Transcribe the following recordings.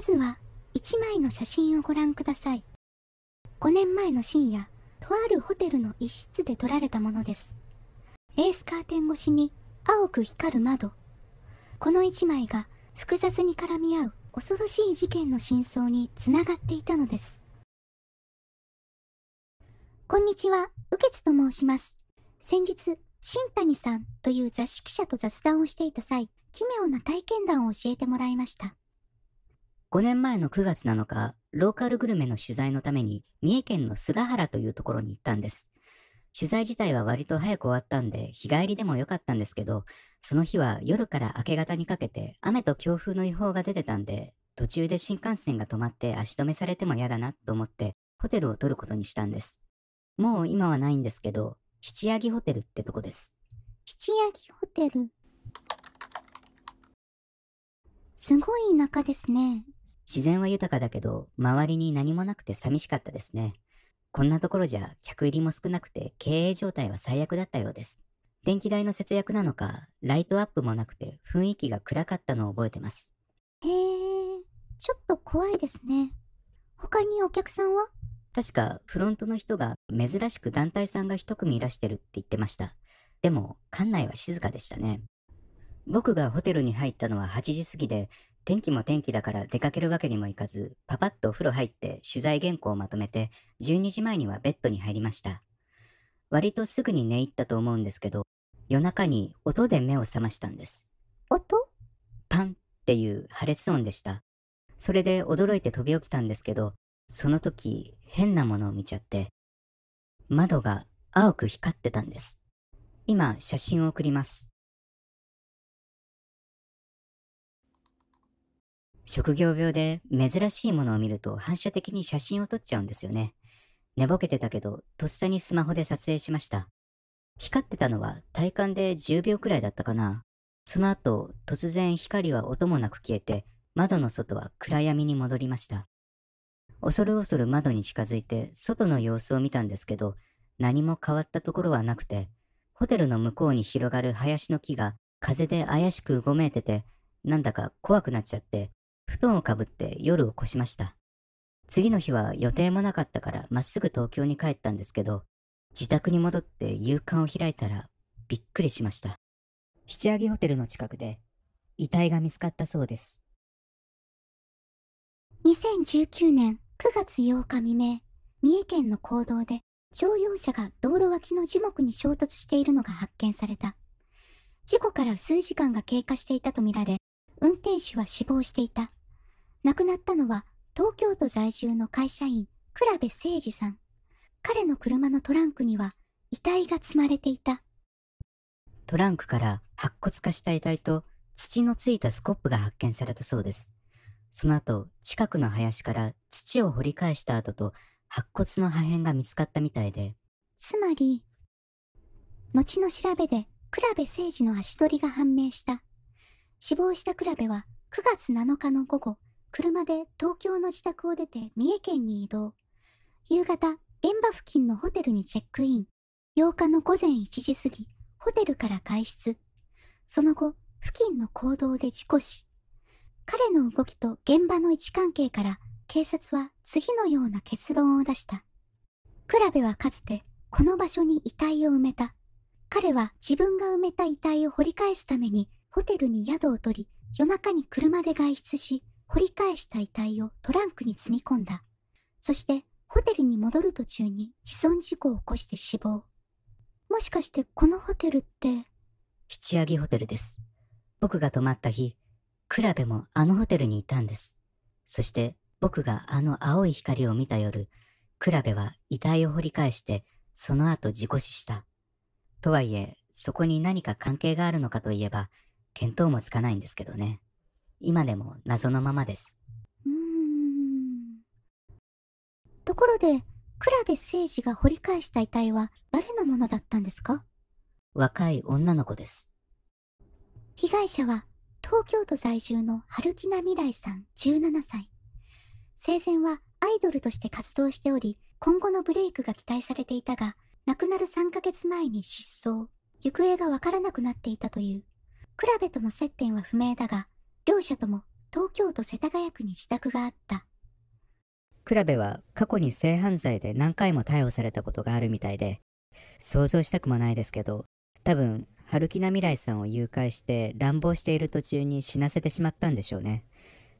まずは1枚の写真をご覧ください5年前の深夜とあるホテルの一室で撮られたものですレースカーテン越しに青く光る窓この1枚が複雑に絡み合う恐ろしい事件の真相につながっていたのですこんにちは雨月と申します先日新谷さんという雑誌記者と雑談をしていた際奇妙な体験談を教えてもらいました5年前の9月7日、ローカルグルメの取材のために三重県の菅原というところに行ったんです。取材自体は割と早く終わったんで日帰りでもよかったんですけど、その日は夜から明け方にかけて雨と強風の予報が出てたんで、途中で新幹線が止まって足止めされても嫌だなと思ってホテルを取ることにしたんです。もう今はないんですけど、七八木ホテルってとこです。七八木ホテル。すごい田舎ですね。自然は豊かだけど、周りに何もなくて寂しかったですね。こんなところじゃ客入りも少なくて経営状態は最悪だったようです。電気代の節約なのか、ライトアップもなくて雰囲気が暗かったのを覚えてます。へえ、ちょっと怖いですね。他にお客さんは確かフロントの人が珍しく団体さんが一組いらしてるって言ってました。でも、館内は静かでしたね。僕がホテルに入ったのは8時過ぎで、天気も天気だから出かけるわけにもいかず、パパッとお風呂入って取材原稿をまとめて、12時前にはベッドに入りました。割とすぐに寝入ったと思うんですけど、夜中に音で目を覚ましたんです。音パンっていう破裂音でした。それで驚いて飛び起きたんですけど、その時変なものを見ちゃって、窓が青く光ってたんです。今写真を送ります。職業病で珍しいものを見ると反射的に写真を撮っちゃうんですよね。寝ぼけてたけど、とっさにスマホで撮影しました。光ってたのは体感で10秒くらいだったかな。その後、突然光は音もなく消えて、窓の外は暗闇に戻りました。恐る恐る窓に近づいて、外の様子を見たんですけど、何も変わったところはなくて、ホテルの向こうに広がる林の木が風で怪しくうごめいてて、なんだか怖くなっちゃって、布団をかぶって夜を越しました。次の日は予定もなかったからまっすぐ東京に帰ったんですけど、自宅に戻って夕刊を開いたらびっくりしました。七上げホテルの近くで遺体が見つかったそうです。2019年9月8日未明、三重県の公道で乗用車が道路脇の樹木に衝突しているのが発見された。事故から数時間が経過していたとみられ、運転手は死亡していた。亡くなったのは東京都在住の会社員倉部誠二さん彼の車のトランクには遺体が積まれていたトランクから白骨化した遺体と土のついたスコップが発見されたそうですその後近くの林から土を掘り返した後と白骨の破片が見つかったみたいでつまり後の調べで倉部誠二の足取りが判明した死亡した倉部は9月7日の午後車で東京の自宅を出て三重県に移動夕方現場付近のホテルにチェックイン8日の午前1時過ぎホテルから外出その後付近の行動で事故死彼の動きと現場の位置関係から警察は次のような結論を出したラベはかつてこの場所に遺体を埋めた彼は自分が埋めた遺体を掘り返すためにホテルに宿を取り夜中に車で外出し掘り返した遺体をトランクに積み込んだ。そしてホテルに戻る途中に自損事故を起こして死亡。もしかしてこのホテルって。七上ホテルです。僕が泊まった日、クラベもあのホテルにいたんです。そして僕があの青い光を見た夜、クラベは遺体を掘り返して、その後事故死した。とはいえ、そこに何か関係があるのかといえば、見当もつかないんですけどね。今でも謎のままです。うーん。ところで、倉部誠司が掘り返した遺体は誰のものだったんですか若い女の子です。被害者は東京都在住の春木奈未来さん17歳。生前はアイドルとして活動しており、今後のブレイクが期待されていたが、亡くなる3ヶ月前に失踪、行方がわからなくなっていたという。倉部との接点は不明だが、両者とも東京都世田谷区に自宅があった倉部は過去に性犯罪で何回も逮捕されたことがあるみたいで想像したくもないですけど多分春木奈未来さんを誘拐して乱暴している途中に死なせてしまったんでしょうね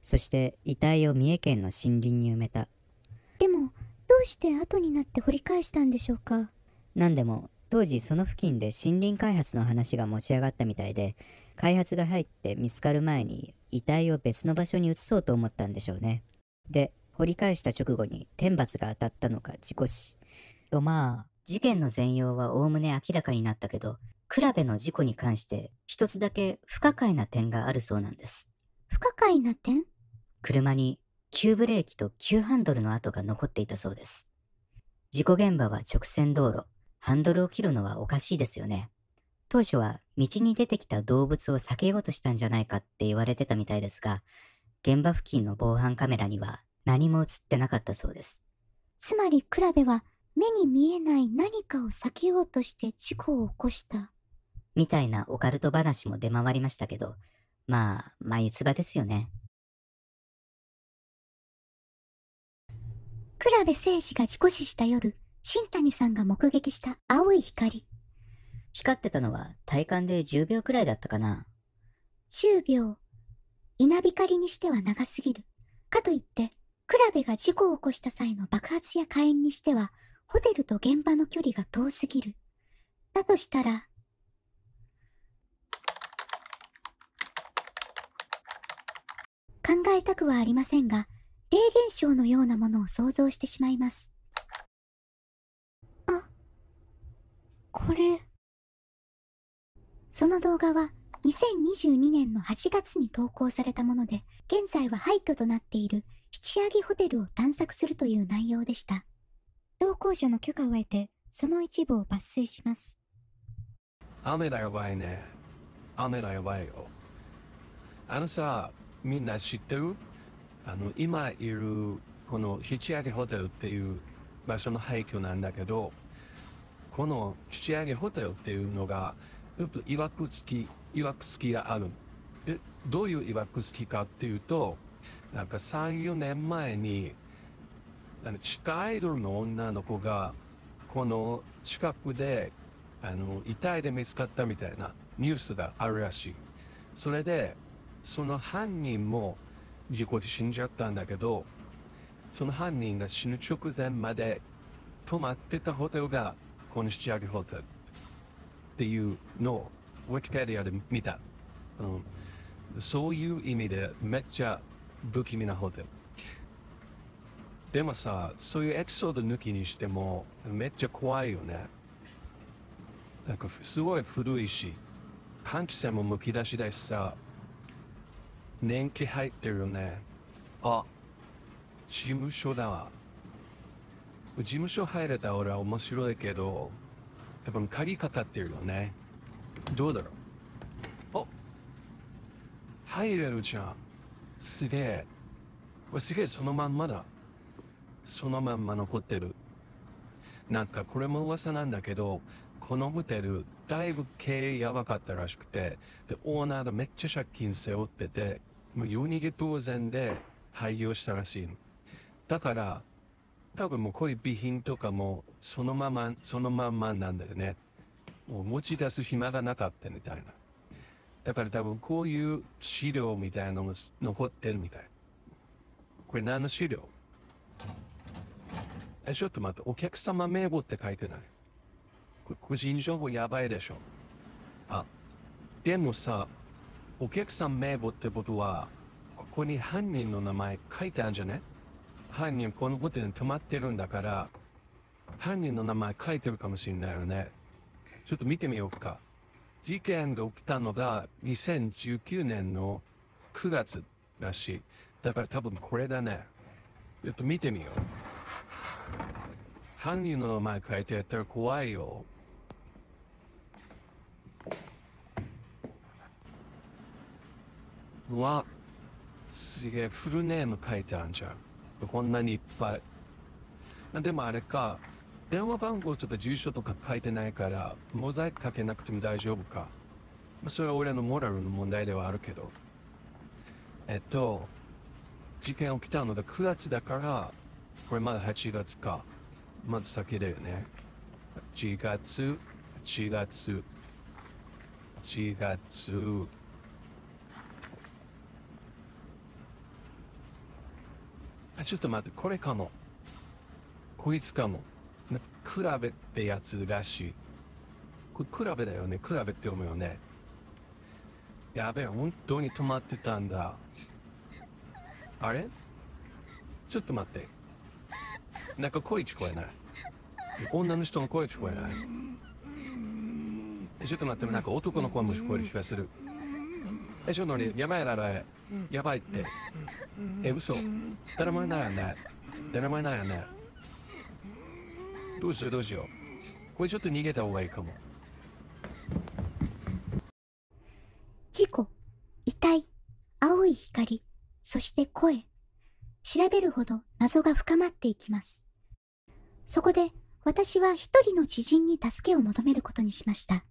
そして遺体を三重県の森林に埋めたでもどうして後になって掘り返したんでしょうか何でも当時その付近で森林開発の話が持ち上がったみたいで開発が入って見つかる前に遺体を別の場所に移そうと思ったんでしょうね。で、掘り返した直後に天罰が当たったのか事故死。とまあ、事件の全容はおおむね明らかになったけど、比べの事故に関して一つだけ不可解な点があるそうなんです。不可解な点車に急ブレーキと急ハンドルの跡が残っていたそうです。事故現場は直線道路、ハンドルを切るのはおかしいですよね。当初は道に出てきた動物を避けようとしたんじゃないかって言われてたみたいですが、現場付近の防犯カメラには何も映ってなかったそうです。つまり、クラベは目に見えない何かを避けようとして事故を起こした。みたいなオカルト話も出回りましたけど、まあ、眉唾ですよね。クラベ誠司が事故死した夜、新谷さんが目撃した青い光。光ってたのは体感で10秒くらいだったかな。10秒。稲光にしては長すぎる。かといって、クラベが事故を起こした際の爆発や火炎にしては、ホテルと現場の距離が遠すぎる。だとしたら、考えたくはありませんが、霊現象のようなものを想像してしまいます。あ、これ。その動画は2022年の8月に投稿されたもので、現在は廃墟となっている七上ホテルを探索するという内容でした。投稿者の許可を得て、その一部を抜粋します。雨だやばいね。雨だやばいよ。あのさ、みんな知ってるあの、今いるこの七上ホテルっていう場所の廃墟なんだけど、この七上ホテルっていうのが、よくいわくつき、いわくつきがある。で、どういういわくつきかっていうと、なんか3、4年前に、あの地下アイドルの女の子が、この近くで、あの、遺体で見つかったみたいなニュースがあるらしい。それで、その犯人も事故で死んじゃったんだけど、その犯人が死ぬ直前まで泊まってたホテルが、この七上ホテル。っていうのをウィキペディアで見た、うん。そういう意味でめっちゃ不気味なホテル。でもさ、そういうエピソード抜きにしてもめっちゃ怖いよね。なんかすごい古いし、換気扇もむき出しだしさ、年季入ってるよね。あ、事務所だわ。事務所入れた俺は面白いけど、多分鍵かかってるよね。どうだろうお入れるじゃん。すげえ。すげえそのまんまだ。そのまんま残ってる。なんかこれも噂なんだけど、このホテル、だいぶ経営やばかったらしくて、で、オーナーがめっちゃ借金背負ってて、もう夜逃げ当然で廃業したらしいの。だから、多分もうこう備品とかもそのまま、そのまんまなんだよね。もう持ち出す暇がなかったみたいな。だから多分こういう資料みたいなのも残ってるみたい。これ何の資料え、ちょっと待って、お客様名簿って書いてない。これ個人情報やばいでしょ。あ、でもさ、お客さん名簿ってことは、ここに犯人の名前書いてあるんじゃね犯人このホテルに泊まってるんだから、犯人の名前書いてるかもしれないよね。ちょっと見てみようか。事件が起きたのが2019年の9月らしい。だから多分これだね。ちょっと見てみよう。犯人の名前書いてやったら怖いよ。うわ、すげえフルネーム書いてあるじゃん。こんなにいっぱい。でもあれか、電話番号とか住所とか書いてないから、モザイクかけなくても大丈夫か。まあ、それは俺のモラルの問題ではあるけど。えっと、事件起きたのが9月だから、これまだ8月か。まだ先だよね。8月、8月、8月。あ、ちょっと待って、これかも。こいつかも。なんか比べってやつらしい。これ比べだよね。比べって読むよね。やべえ、本当に止まってたんだ。あれちょっと待って。なんか声聞こえない。女の人の声聞こえない。ちょっと待って、なんか男の声も聞こえる気がする。え、ちょっとて、やばいな、あえ。やばいって。え、嘘。誰まいないよね。頼まいないよね。どうしようどうしよう。これちょっと逃げた方がいいかも。事故、遺体、青い光、そして声。調べるほど謎が深まっていきます。そこで私は一人の知人に助けを求めることにしました。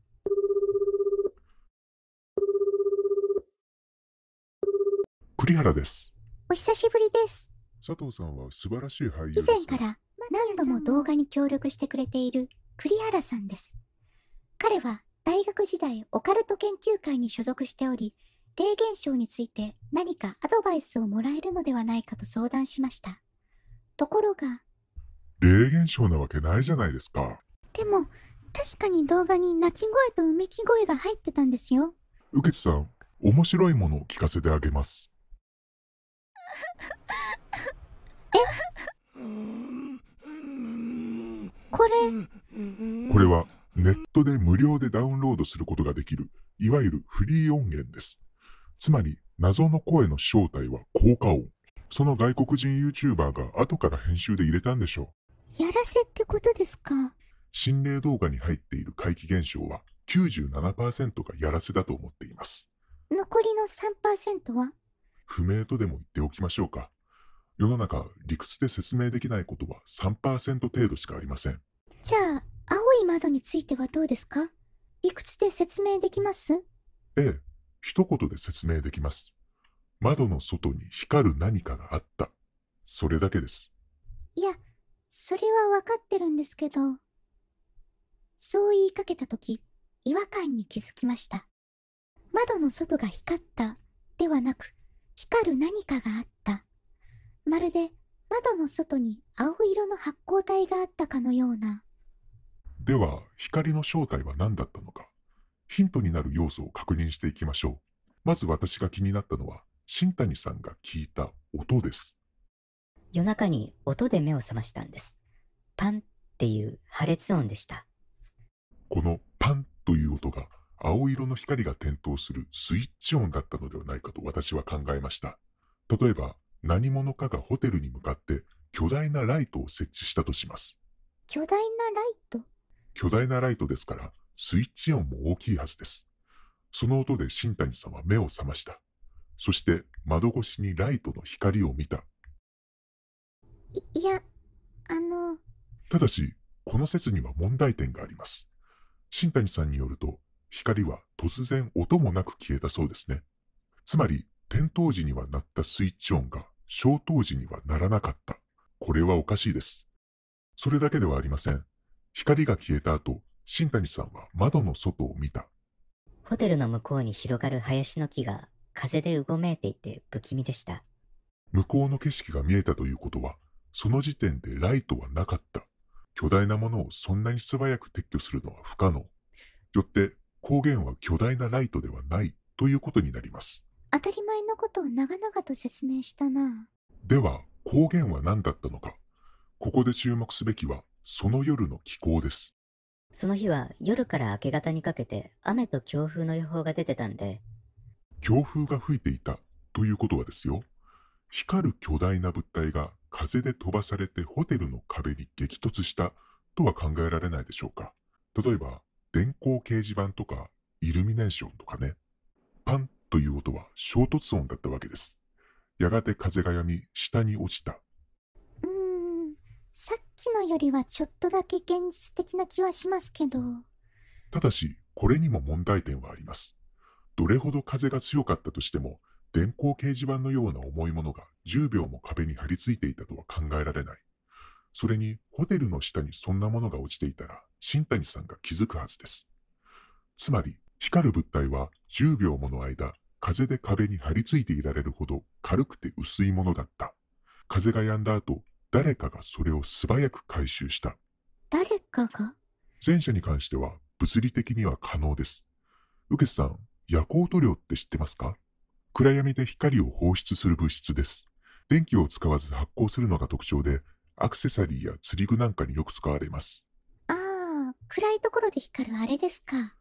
栗原です。お久しぶりです。佐藤さんは素晴らしい俳優です、以前から何度も動画に協力してくれている栗原さんです。彼は大学時代オカルト研究会に所属しており、霊現象について何かアドバイスをもらえるのではないかと相談しました。ところが、霊現象なわけないじゃないですか。でも、確かに動画に泣き声とうめき声が入ってたんですよ。ウケツさん、面白いものを聞かせてあげます。これこれはネットで無料でダウンロードすることができるいわゆるフリー音源ですつまり謎の声の正体は効果音その外国人 YouTuber が後から編集で入れたんでしょうやらせってことですか心霊動画に入っている怪奇現象は97%がやらせだと思っています残りの3%は不明とでも言っておきましょうか。世の中、理屈で説明できないことは3%程度しかありません。じゃあ、青い窓についてはどうですか理屈で説明できますええ、一言で説明できます。窓の外に光る何かがあった。それだけです。いや、それはわかってるんですけど。そう言いかけたとき、違和感に気づきました。窓の外が光ったではなく、光る何かがあったまるで窓の外に青色の発光体があったかのようなでは光の正体は何だったのかヒントになる要素を確認していきましょうまず私が気になったのは新谷さんが聞いた音です夜中に音で目を覚ましたんですパンっていう破裂音でしたこのパンという音が青色の光が点灯するスイッチ音だったのではないかと私は考えました。例えば、何者かがホテルに向かって巨大なライトを設置したとします。巨大なライト巨大なライトですから、スイッチ音も大きいはずです。その音で新谷さんは目を覚ました。そして窓越しにライトの光を見た。い、いや、あの。ただし、この説には問題点があります。新谷さんによると、光は突然音もなく消えたそうですね。つまり、点灯時には鳴ったスイッチ音が消灯時には鳴らなかった。これはおかしいです。それだけではありません。光が消えた後、新谷さんは窓の外を見た。ホテルの向こうに広がる林の木が風でうごめいていて不気味でした。向こうの景色が見えたということは、その時点でライトはなかった。巨大なものをそんなに素早く撤去するのは不可能。よって、光源は巨大なライトではないということになります。当たり前のことを長々と説明したな。では、光源は何だったのか。ここで注目すべきは、その夜の気候です。その日は夜から明け方にかけて雨と強風の予報が出てたんで。強風が吹いていたということはですよ。光る巨大な物体が風で飛ばされてホテルの壁に激突したとは考えられないでしょうか。例えば、電光掲示板とかイルミネーションとかね、パンという音は衝突音だったわけです。やがて風がやみ、下に落ちた。うーん、さっきのよりはちょっとだけ現実的な気はしますけど。ただし、これにも問題点はあります。どれほど風が強かったとしても、電光掲示板のような重いものが10秒も壁に張り付いていたとは考えられない。それにホテルの下にそんなものが落ちていたら新谷さんが気づくはずです。つまり光る物体は10秒もの間風で壁に張り付いていられるほど軽くて薄いものだった。風が止んだ後誰かがそれを素早く回収した。誰かが前者に関しては物理的には可能です。ウケさん、夜光塗料って知ってますか暗闇で光を放出する物質です。電気を使わず発光するのが特徴で、アクセサリーや釣り具なんかによく使われます。ああ、暗いところで光るあれですか。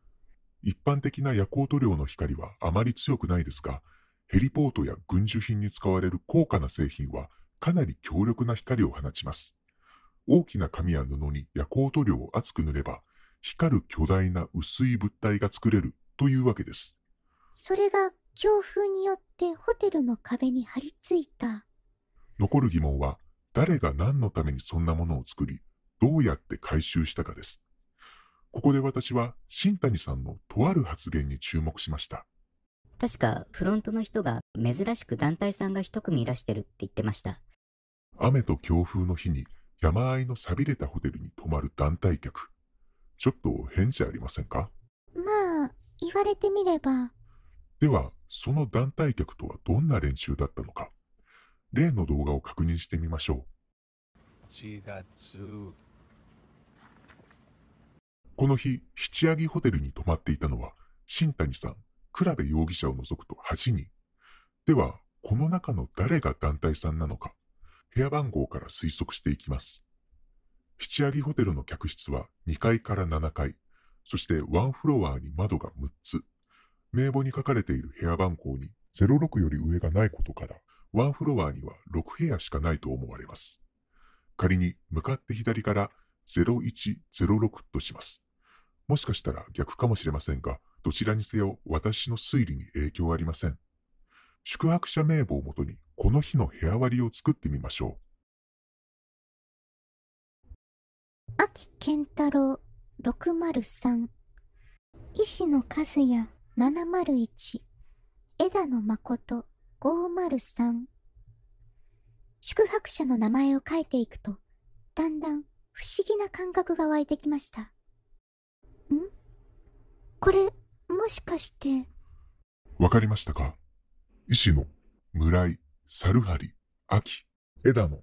一般的な夜光塗料の光はあまり強くないですが、ヘリポートや軍需品に使われる高価な製品はかなり強力な光を放ちます。大きな紙や布に夜光塗料を厚く塗れば、光る巨大な薄い物体が作れるというわけです。それが強風によってホテルの壁に張り付いた。残る疑問は、誰が何のためにそんなものを作り、どうやって回収したかです。ここで私は新谷さんのとある発言に注目しました。確かフロントの人が珍しく団体さんが一組いらしてるって言ってました。雨と強風の日に山あいの寂れたホテルに泊まる団体客。ちょっと変じゃありませんかまあ、言われてみれば。では、その団体客とはどんな練習だったのか。例の動画を確認してみましょう。この日、七上ホテルに泊まっていたのは、新谷さん、倉部容疑者を除くと8人。では、この中の誰が団体さんなのか、部屋番号から推測していきます。七上ホテルの客室は2階から7階、そしてワンフロアに窓が6つ。名簿に書かれている部屋番号に06より上がないことから、ワンフロアには6部屋しかないと思われます。仮に向かって左から0106とします。もしかしたら逆かもしれませんが、どちらにせよ私の推理に影響ありません。宿泊者名簿をもとにこの日の部屋割りを作ってみましょう。秋健太郎603医師の和也701枝野誠503宿泊者の名前を書いていくとだんだん不思議な感覚が湧いてきましたんこれもしかしてわかりましたか医師の村井猿張秋枝野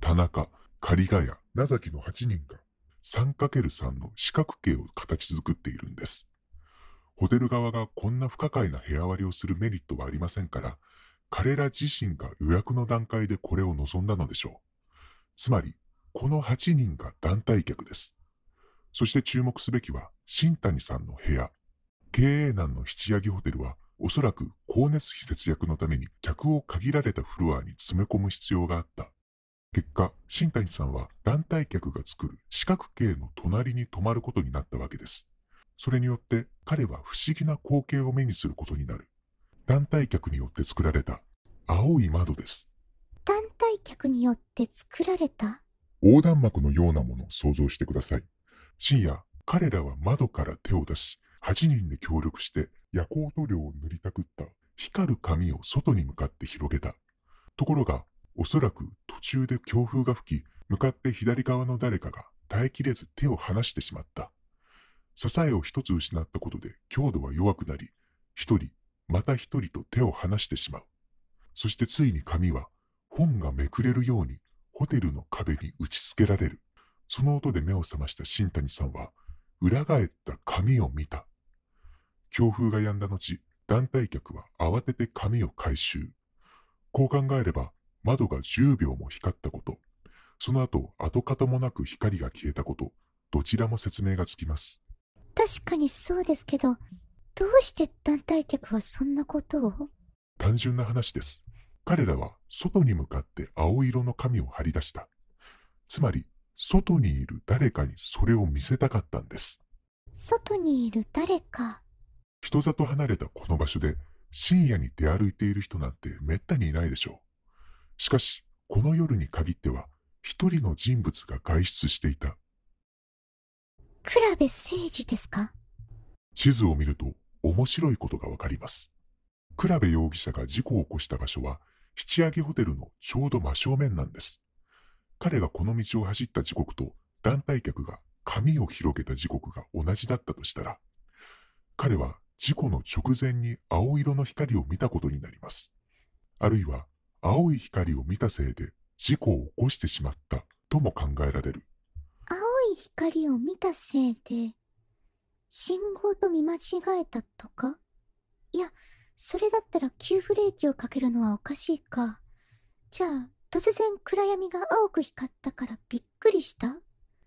田中狩ヶ谷名崎の8人が 3×3 の四角形を形作っているんですホテル側がこんな不可解な部屋割りをするメリットはありませんから彼ら自身が予約の段階でこれを望んだのでしょう。つまり、この8人が団体客です。そして注目すべきは、新谷さんの部屋。経営難の七八木ホテルは、おそらく光熱費節約のために客を限られたフロアに詰め込む必要があった。結果、新谷さんは団体客が作る四角形の隣に泊まることになったわけです。それによって彼は不思議な光景を目にすることになる。団体客によって作られた青い窓です。団体客によって作られた横断幕のようなものを想像してください。深夜、彼らは窓から手を出し、8人で協力して夜光塗料を塗りたくった光る紙を外に向かって広げた。ところが、おそらく途中で強風が吹き、向かって左側の誰かが耐えきれず手を離してしまった。支えを一つ失ったことで強度は弱くなり、一人また一人と手を離してしまう。そしてついに紙は本がめくれるようにホテルの壁に打ち付けられる。その音で目を覚ました新谷さんは、裏返った紙を見た。強風が止んだ後、団体客は慌てて紙を回収。こう考えれば、窓が10秒も光ったこと、その後跡形もなく光が消えたこと、どちらも説明がつきます。確かにそうですけど、どうして団体客はそんなことを単純な話です。彼らは外に向かって青色の紙を貼り出した。つまり、外にいる誰かにそれを見せたかったんです。外にいる誰か。人里離れたこの場所で深夜に出歩いている人なんてめったにいないでしょう。しかし、この夜に限っては、一人の人物が外出していた。倉部誠司ですか地図を見ると、面白いことがわかります。倉部容疑者が事故を起こした場所は、七上ホテルのちょうど真正面なんです。彼がこの道を走った時刻と団体客が髪を広げた時刻が同じだったとしたら、彼は事故の直前に青色の光を見たことになります。あるいは、青い光を見たせいで事故を起こしてしまったとも考えられる。青い光を見たせいで信号と見間違えたとかいやそれだったら急ブレーキをかけるのはおかしいかじゃあ突然暗闇が青く光ったからびっくりした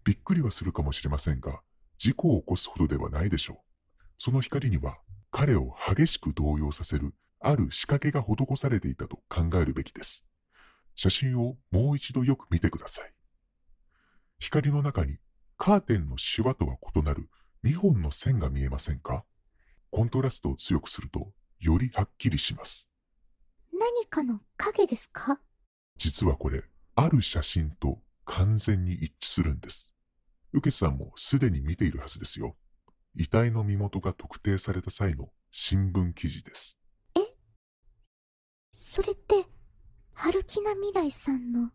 びっくりはするかもしれませんが事故を起こすほどではないでしょうその光には彼を激しく動揺させるある仕掛けが施されていたと考えるべきです写真をもう一度よく見てください光の中にカーテンのシワとは異なる2本の線が見えませんかコントラストを強くすると、よりはっきりします。何かの影ですか実はこれ、ある写真と完全に一致するんです。ウケさんもすでに見ているはずですよ。遺体の身元が特定された際の新聞記事です。えそれって、春木菜未来さんの。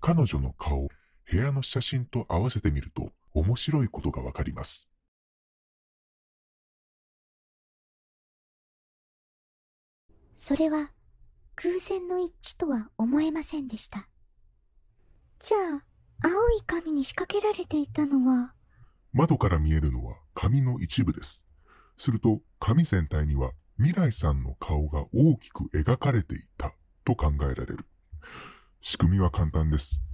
彼女の顔、部屋の写真と合わせてみると面白いことがわかります。それは偶然の一致とは思えませんでしたじゃあ青い紙に仕掛けられていたのは窓から見えるのは紙の一部ですすると紙全体には未来さんの顔が大きく描かれていたと考えられる仕組みは簡単です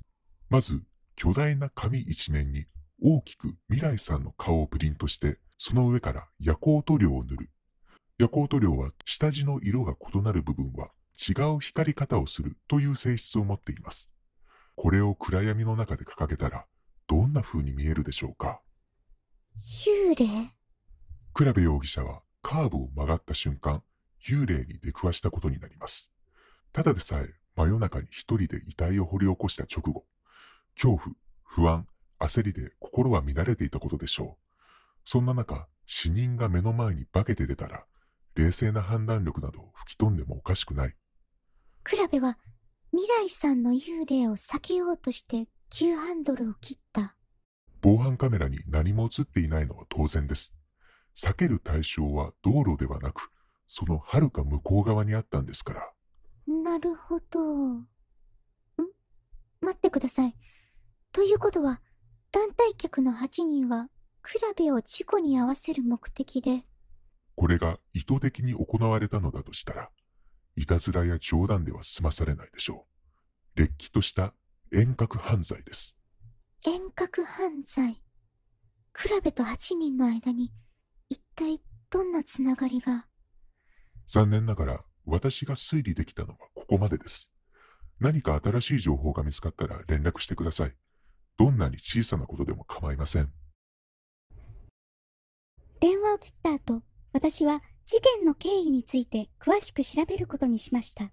まず巨大な紙一面に大きく未来さんの顔をプリントしてその上から夜光塗料を塗る夜光塗料は下地の色が異なる部分は違う光り方をするという性質を持っています。これを暗闇の中で掲げたらどんな風に見えるでしょうか幽霊倉部容疑者はカーブを曲がった瞬間、幽霊に出くわしたことになります。ただでさえ真夜中に一人で遺体を掘り起こした直後、恐怖、不安、焦りで心は乱れていたことでしょう。そんな中、死人が目の前に化けて出たら、冷静な判断力など吹き飛んでもおかしくない。クラベは未来さんの幽霊を避けようとして急ハンドルを切った。防犯カメラに何も映っていないのは当然です。避ける対象は道路ではなく、そのはるか向こう側にあったんですから。なるほど。ん待ってください。ということは、団体客の8人は、クラベを事故に合わせる目的で、これが意図的に行われたのだとしたら、いたずらや冗談では済まされないでしょう。れっきとした遠隔犯罪です。遠隔犯罪クラベと8人の間に一体どんなつながりが残念ながら私が推理できたのはここまでです。何か新しい情報が見つかったら連絡してください。どんなに小さなことでも構いません。電話を切った後、私は事件の経緯について詳しく調べることにしました。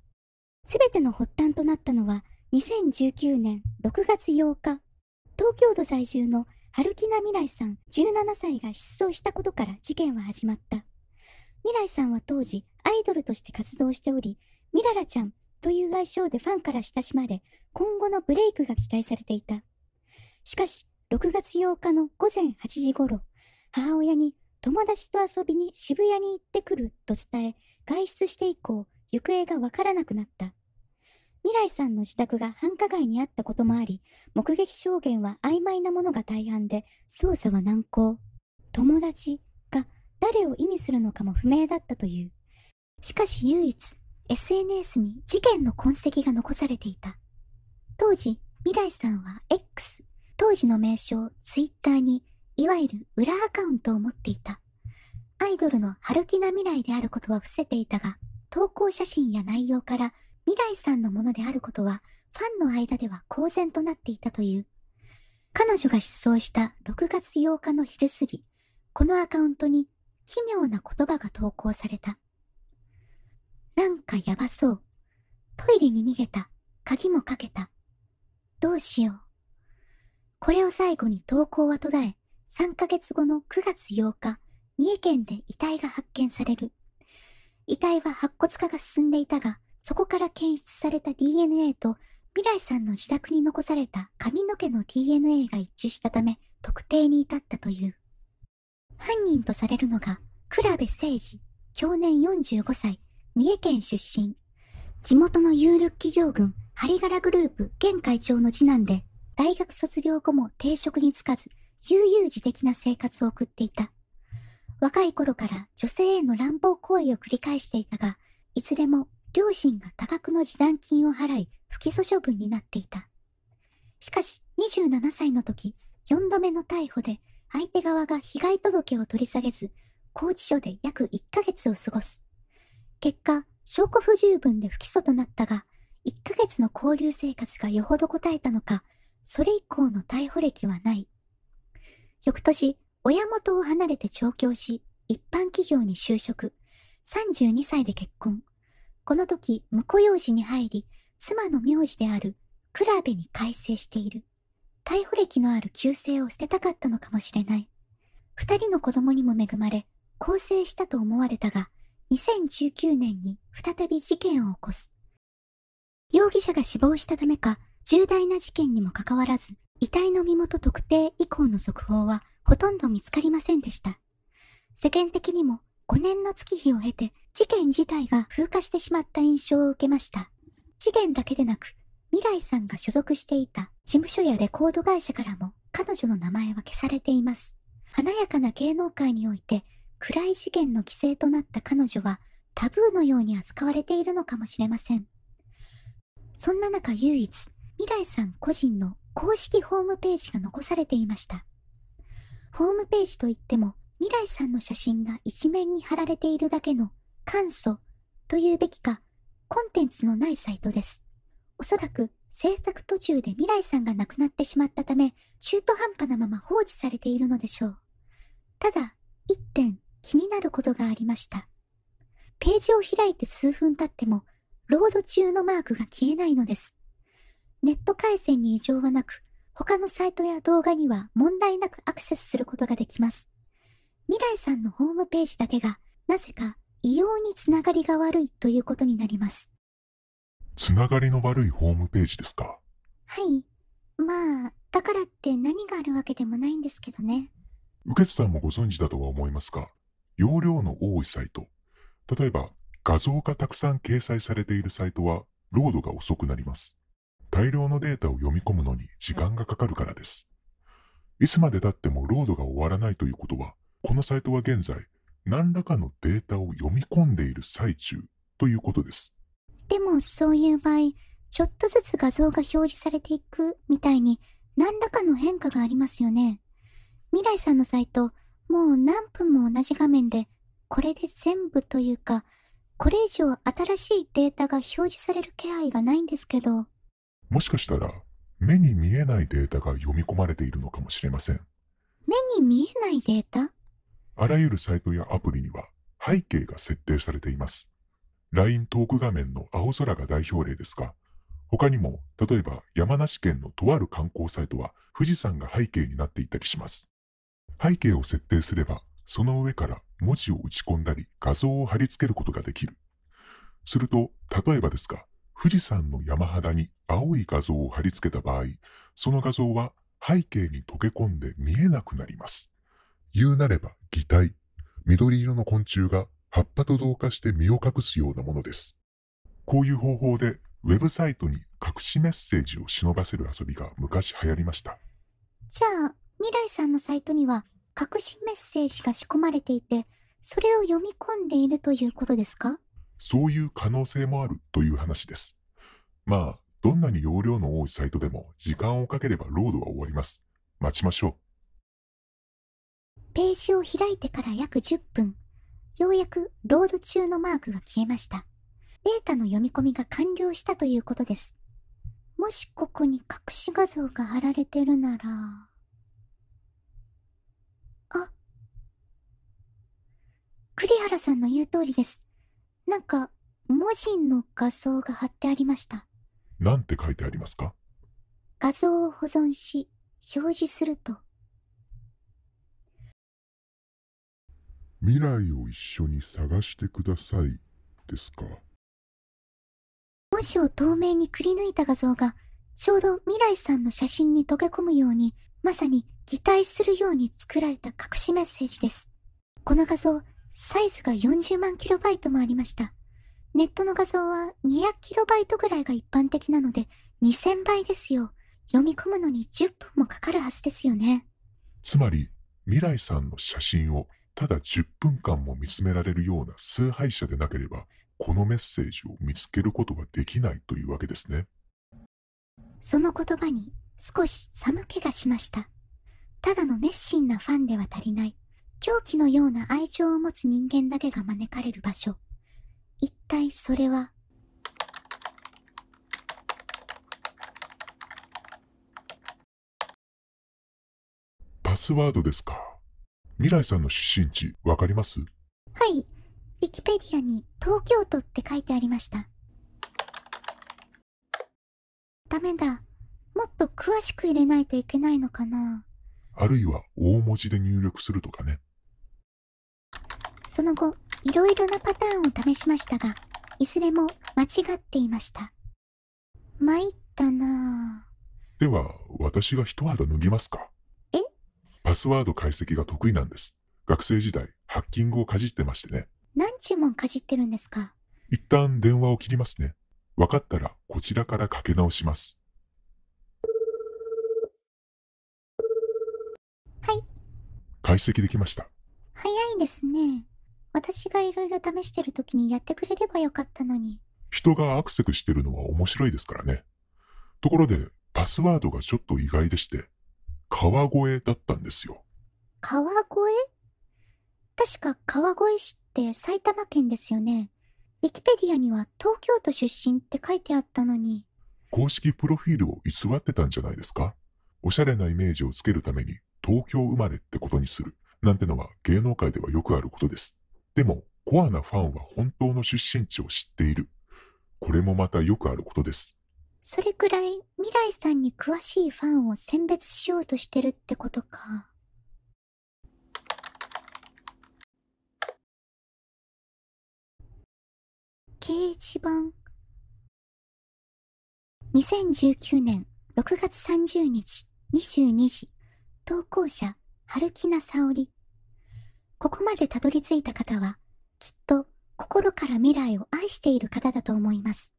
すべての発端となったのは2019年6月8日、東京都在住の春木名未来さん17歳が失踪したことから事件は始まった。未来さんは当時アイドルとして活動しており、ミララちゃんという愛称でファンから親しまれ、今後のブレイクが期待されていた。しかし、6月8日の午前8時頃、母親に友達と遊びに渋谷に行ってくると伝え、外出して以降、行方がわからなくなった。未来さんの自宅が繁華街にあったこともあり、目撃証言は曖昧なものが大半で、捜査は難航。友達が誰を意味するのかも不明だったという。しかし唯一、SNS に事件の痕跡が残されていた。当時、未来さんは X、当時の名称 Twitter にいわゆる裏アカウントを持っていた。アイドルの春樹な未来であることは伏せていたが、投稿写真や内容から未来さんのものであることは、ファンの間では公然となっていたという。彼女が失踪した6月8日の昼過ぎ、このアカウントに奇妙な言葉が投稿された。なんかやばそう。トイレに逃げた。鍵もかけた。どうしよう。これを最後に投稿は途絶え、3ヶ月後の9月8日、三重県で遺体が発見される。遺体は白骨化が進んでいたが、そこから検出された DNA と未来さんの自宅に残された髪の毛の DNA が一致したため、特定に至ったという。犯人とされるのが、倉部誠二、去年45歳、三重県出身。地元の有力企業軍、針柄グループ現会長の次男で、大学卒業後も定職に就かず、悠々自適な生活を送っていた。若い頃から女性への乱暴行為を繰り返していたが、いずれも両親が多額の示談金を払い不起訴処分になっていた。しかし27歳の時、4度目の逮捕で相手側が被害届を取り下げず、拘置所で約1ヶ月を過ごす。結果、証拠不十分で不起訴となったが、1ヶ月の交流生活がよほど応えたのか、それ以降の逮捕歴はない。翌年、親元を離れて上京し、一般企業に就職。32歳で結婚。この時、婿養子に入り、妻の名字である、クラベに改正している。逮捕歴のある旧姓を捨てたかったのかもしれない。二人の子供にも恵まれ、更生したと思われたが、2019年に再び事件を起こす。容疑者が死亡したためか、重大な事件にもかかわらず、遺体の身元特定以降の続報はほとんど見つかりませんでした。世間的にも5年の月日を経て事件自体が風化してしまった印象を受けました。事件だけでなく、未来さんが所属していた事務所やレコード会社からも彼女の名前は消されています。華やかな芸能界において暗い事件の規制となった彼女はタブーのように扱われているのかもしれません。そんな中唯一、未来さん個人の公式ホームページが残されていましたホームページといっても未来さんの写真が一面に貼られているだけの簡素というべきかコンテンツのないサイトですおそらく制作途中で未来さんが亡くなってしまったため中途半端なまま放置されているのでしょうただ1点気になることがありましたページを開いて数分経ってもロード中のマークが消えないのですネット回線に異常はなく、他のサイトや動画には問題なくアクセスすることができます。未来さんのホームページだけが、なぜか異様につながりが悪いということになります。つながりの悪いホームページですかはい。まあ、だからって何があるわけでもないんですけどね。受付さんもご存知だとは思いますが、容量の多いサイト、例えば画像がたくさん掲載されているサイトは、ロードが遅くなります。大量のデータを読み込むのに時間がかかるからです。いつまで経ってもロードが終わらないということは、このサイトは現在、何らかのデータを読み込んでいる最中ということです。でもそういう場合、ちょっとずつ画像が表示されていくみたいに何らかの変化がありますよね。未来さんのサイト、もう何分も同じ画面で、これで全部というか、これ以上新しいデータが表示される気配がないんですけど。もしかしたら、目に見えないデータが読み込まれているのかもしれません。目に見えないデータあらゆるサイトやアプリには背景が設定されています。LINE トーク画面の青空が代表例ですが、他にも、例えば山梨県のとある観光サイトは富士山が背景になっていたりします。背景を設定すれば、その上から文字を打ち込んだり画像を貼り付けることができる。すると、例えばですが、富士山の山肌に青い画像を貼り付けた場合、その画像は背景に溶け込んで見えなくなります。言うなれば擬態。緑色の昆虫が葉っぱと同化して身を隠すようなものです。こういう方法でウェブサイトに隠しメッセージを忍ばせる遊びが昔流行りました。じゃあ、未来さんのサイトには隠しメッセージが仕込まれていて、それを読み込んでいるということですかそういう可能性もあるという話です。まあ、どんなに容量の多いサイトでも時間をかければロードは終わります。待ちましょう。ページを開いてから約10分、ようやくロード中のマークが消えました。データの読み込みが完了したということです。もしここに隠し画像が貼られてるなら、あ、栗原さんの言う通りです。なんか文字の画像が貼ってありましたなんて書いてありますか画像を保存し表示すると「未来を一緒に探してください」ですか文字を透明にくり抜いた画像がちょうど未来さんの写真に溶け込むようにまさに擬態するように作られた隠しメッセージですこの画像サイズが40万キロバイトもありました。ネットの画像は200キロバイトぐらいが一般的なので2000倍ですよ。読み込むのに10分もかかるはずですよね。つまり、未来さんの写真をただ10分間も見つめられるような崇拝者でなければ、このメッセージを見つけることができないというわけですね。その言葉に少し寒気がしました。ただの熱心なファンでは足りない。狂気のような愛情を持つ人間だけが招かれる場所一体それはパスワードですか未来さんの出身地わかりますはいウィキペディアに東京都って書いてありましたダメだもっと詳しく入れないといけないのかなあるいは大文字で入力するとかねその後、いろいろなパターンを試しましたが、いずれも間違っていました。参ったなぁ。では、私が一肌脱ぎますか。えパスワード解析が得意なんです。学生時代、ハッキングをかじってましてね。何注文かじってるんですか一旦電話を切りますね。分かったら、こちらからかけ直します。はい。解析できました。早いですね。私がいろいろ試してる時にやってくれればよかったのに。人がアクセクしてるのは面白いですからね。ところで、パスワードがちょっと意外でして、川越だったんですよ。川越確か川越市って埼玉県ですよね。ウィキペディアには東京都出身って書いてあったのに。公式プロフィールを偽ってたんじゃないですかおしゃれなイメージをつけるために東京生まれってことにするなんてのは芸能界ではよくあることです。でも、コアなファンは本当の出身地を知っている。これもまたよくあることです。それくらい未来さんに詳しいファンを選別しようとしてるってことか。掲示板2019年6月30日22時投稿者春木な沙織ここまでたどり着いた方は、きっと心から未来を愛している方だと思います。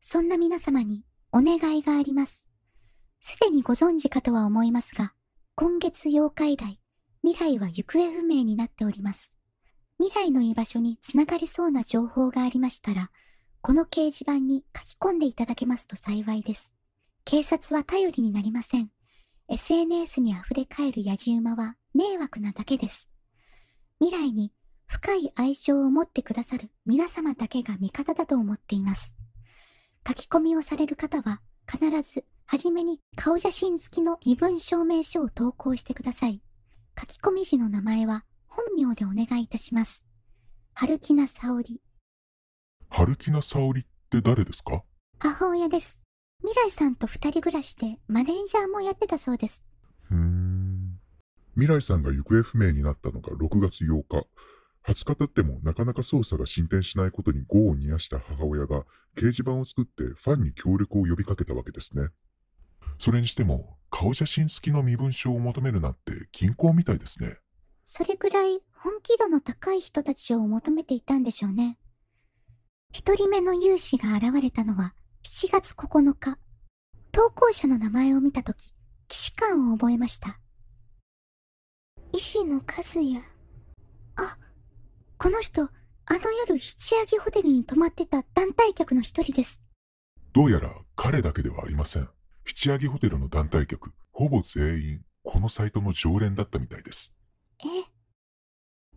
そんな皆様にお願いがあります。すでにご存知かとは思いますが、今月8日以来、未来は行方不明になっております。未来の居場所につながりそうな情報がありましたら、この掲示板に書き込んでいただけますと幸いです。警察は頼りになりません。SNS に溢れかえる野じ馬は迷惑なだけです。未来に深い愛情を持ってくださる皆様だけが味方だと思っています。書き込みをされる方は必ず初めに顔写真付きの身分証明書を投稿してください。書き込み時の名前は本名でお願いいたします。春木な沙織。春木な沙織って誰ですか母親です。未来さんと二人暮らしでマネージャーもやってたそうです。未来さんが行方不明になったのが6月8日。20日経ってもなかなか捜査が進展しないことに業を煮やした母親が掲示板を作ってファンに協力を呼びかけたわけですね。それにしても顔写真付きの身分証を求めるなんて銀行みたいですね。それぐらい本気度の高い人たちを求めていたんでしょうね。一人目の有志が現れたのは7月9日。投稿者の名前を見たとき、騎士官を覚えました。医師の数やあこの人あの夜七上げホテルに泊まってた団体客の一人ですどうやら彼だけではありません七上げホテルの団体客ほぼ全員このサイトの常連だったみたいですえ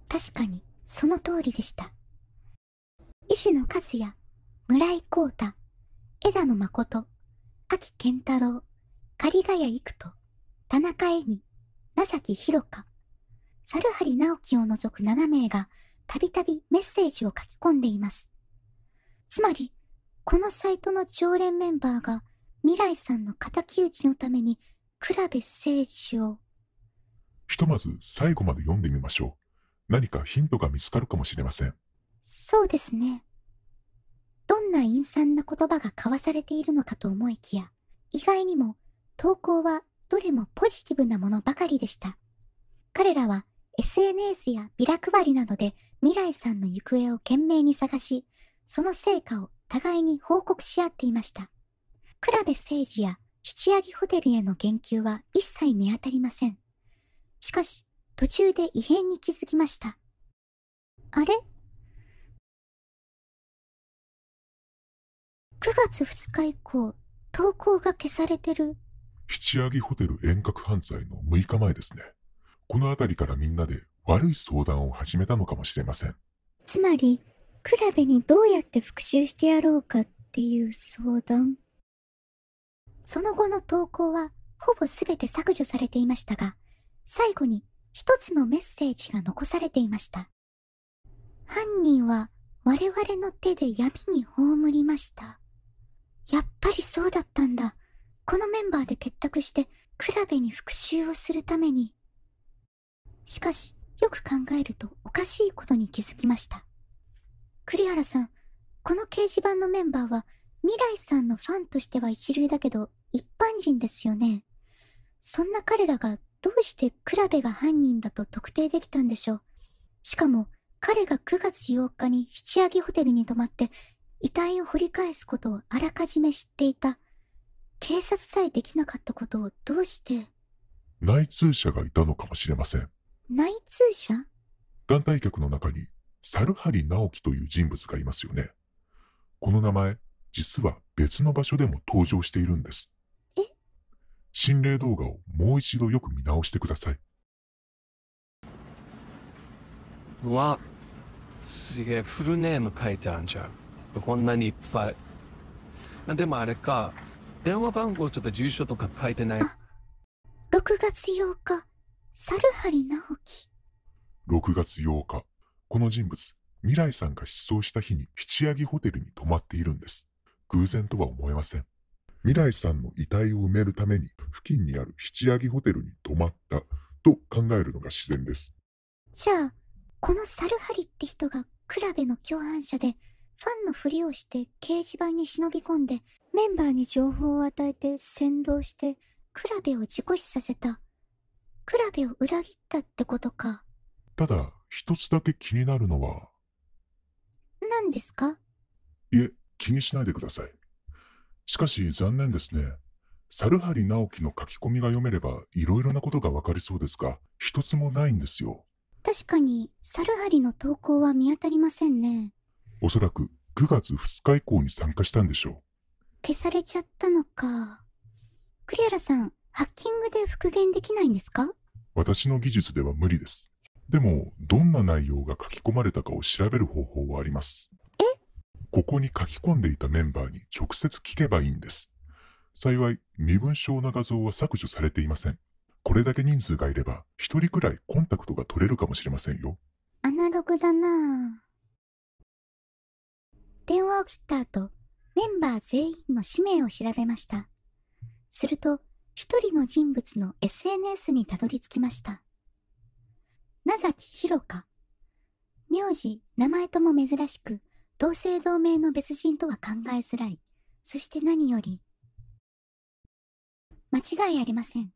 確かにその通りでした医師の和也村井浩太枝野誠秋健太郎狩ヶ谷育人田中恵美名崎弘香猿張直樹を除く7名がたびたびメッセージを書き込んでいますつまりこのサイトの常連メンバーが未来さんの敵討ちのために比べ政治をひとまず最後まで読んでみましょう何かヒントが見つかるかもしれませんそうですねどんな陰惨な言葉が交わされているのかと思いきや意外にも投稿はどれもポジティブなものばかりでした彼らは SNS やビラ配りなどで未来さんの行方を懸命に探し、その成果を互いに報告し合っていました。倉部誠司や七柳ホテルへの言及は一切見当たりません。しかし、途中で異変に気づきました。あれ ?9 月2日以降、投稿が消されてる。七柳ホテル遠隔犯罪の6日前ですね。この辺りからみんなで悪い相談を始めたのかもしれません。つまり、クラベにどうやって復讐してやろうかっていう相談その後の投稿はほぼ全て削除されていましたが、最後に一つのメッセージが残されていました。犯人は我々の手で闇に葬りました。やっぱりそうだったんだ。このメンバーで結託して、クラベに復讐をするために。しかしよく考えるとおかしいことに気づきました栗原さんこの掲示板のメンバーは未来さんのファンとしては一流だけど一般人ですよねそんな彼らがどうしてクラベが犯人だと特定できたんでしょうしかも彼が9月8日に七上ホテルに泊まって遺体を掘り返すことをあらかじめ知っていた警察さえできなかったことをどうして内通者がいたのかもしれません内通者団体客の中に、猿張直樹という人物がいますよね。この名前、実は別の場所でも登場しているんです。え心霊動画をもう一度よく見直してください。うわ、すげえ、フルネーム書いてあるじゃん。こんなにいっぱい。でもあれか、電話番号とか住所とか書いてない。6月8日。猿張直樹6月8日この人物未来さんが失踪した日に七柳ホテルに泊まっているんです偶然とは思えません未来さんの遺体を埋めるために付近にある七柳ホテルに泊まったと考えるのが自然ですじゃあこの猿張って人が倉部の共犯者でファンのふりをして掲示板に忍び込んでメンバーに情報を与えて先導して倉部を事故死させた比べを裏切ったってことか。ただ、一つだけ気になるのは。何ですかいえ、気にしないでください。しかし、残念ですね。猿張直樹の書き込みが読めれば、いろいろなことがわかりそうですが、一つもないんですよ。確かに、猿張の投稿は見当たりませんね。おそらく、9月2日以降に参加したんでしょう。消されちゃったのか。クリアラさん、ハッキングで復元できないんですか私の技術では無理です。でも、どんな内容が書き込まれたかを調べる方法はあります。ここに書き込んでいたメンバーに直接聞けばいいんです。幸い、身分証の画像は削除されていません。これだけ人数がいれば、一人くらいコンタクトが取れるかもしれませんよ。アナログだな電話を切った後、メンバー全員の氏名を調べました。すると、一人の人物の SNS にたどり着きました。名崎ひろか。名字、名前とも珍しく、同姓同名の別人とは考えづらい。そして何より。間違いありません。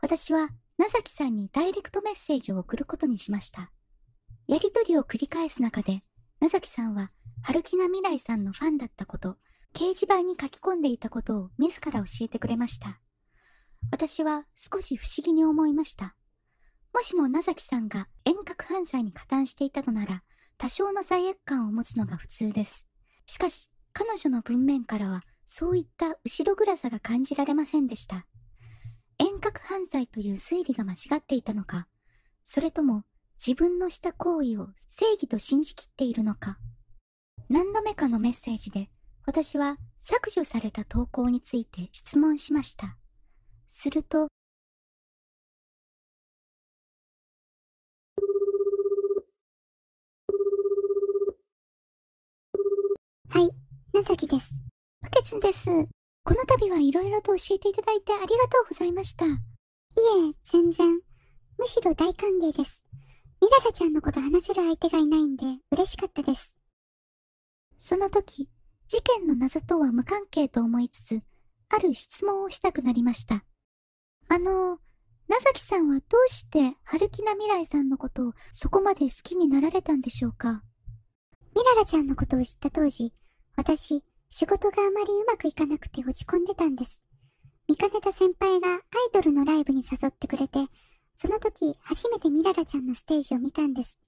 私は、名崎さんにダイレクトメッセージを送ることにしました。やりとりを繰り返す中で、名崎さんは、春木な未来さんのファンだったこと、掲示板に書き込んでいたことを自ら教えてくれました。私は少し不思議に思いました。もしも名崎さんが遠隔犯罪に加担していたのなら、多少の罪悪感を持つのが普通です。しかし、彼女の文面からはそういった後ろ暗さが感じられませんでした。遠隔犯罪という推理が間違っていたのか、それとも自分のした行為を正義と信じきっているのか。何度目かのメッセージで、私は削除された投稿について質問しました。すると、はい、なさきです。バケツです。この度はいろいろと教えていただいてありがとうございました。いえ、全然。むしろ大歓迎です。ミララちゃんのこと話せる相手がいないんで嬉しかったです。その時、事件の謎とは無関係と思いつつ、ある質問をしたくなりました。あの、なさきさんはどうして春木な未来さんのことをそこまで好きになられたんでしょうかミララちゃんのことを知った当時、私、仕事があまりうまくいかなくて落ち込んでたんです。見かねた先輩がアイドルのライブに誘ってくれて、その時初めてミララちゃんのステージを見たんです。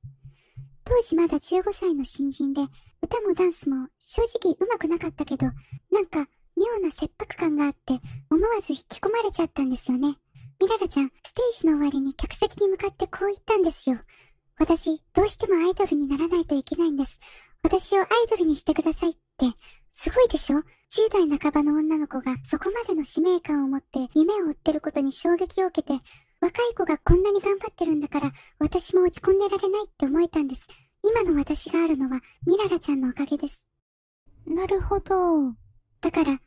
当時まだ15歳の新人で、歌もダンスも正直うまくなかったけど、なんか妙な切迫感があって思わず引き込まれちゃったんですよねミララちゃんステージの終わりに客席に向かってこう言ったんですよ私どうしてもアイドルにならないといけないんです私をアイドルにしてくださいってすごいでしょ ?10 代半ばの女の子がそこまでの使命感を持って夢を追ってることに衝撃を受けて若い子がこんなに頑張ってるんだから私も落ち込んでられないって思えたんです今の私があるのはミララちゃんのおかげですなるほどだから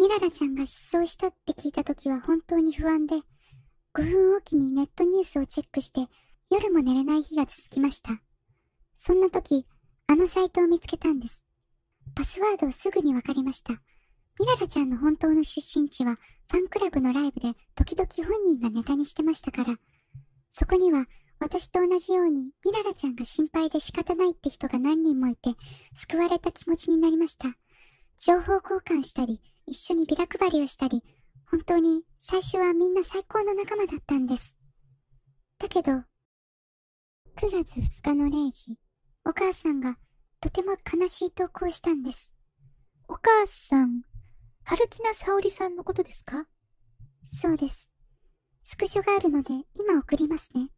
ミララちゃんが失踪したって聞いた時は本当に不安で5分おきにネットニュースをチェックして夜も寝れない日が続きましたそんな時あのサイトを見つけたんですパスワードをすぐにわかりましたミララちゃんの本当の出身地はファンクラブのライブで時々本人がネタにしてましたからそこには私と同じようにミララちゃんが心配で仕方ないって人が何人もいて救われた気持ちになりました情報交換したり一緒にビラ配りをしたり本当に最初はみんな最高の仲間だったんですだけど9月2日の0時お母さんがとても悲しい投稿をしたんですお母さん春木菜沙織さんのことですかそうですスクショがあるので今送りますね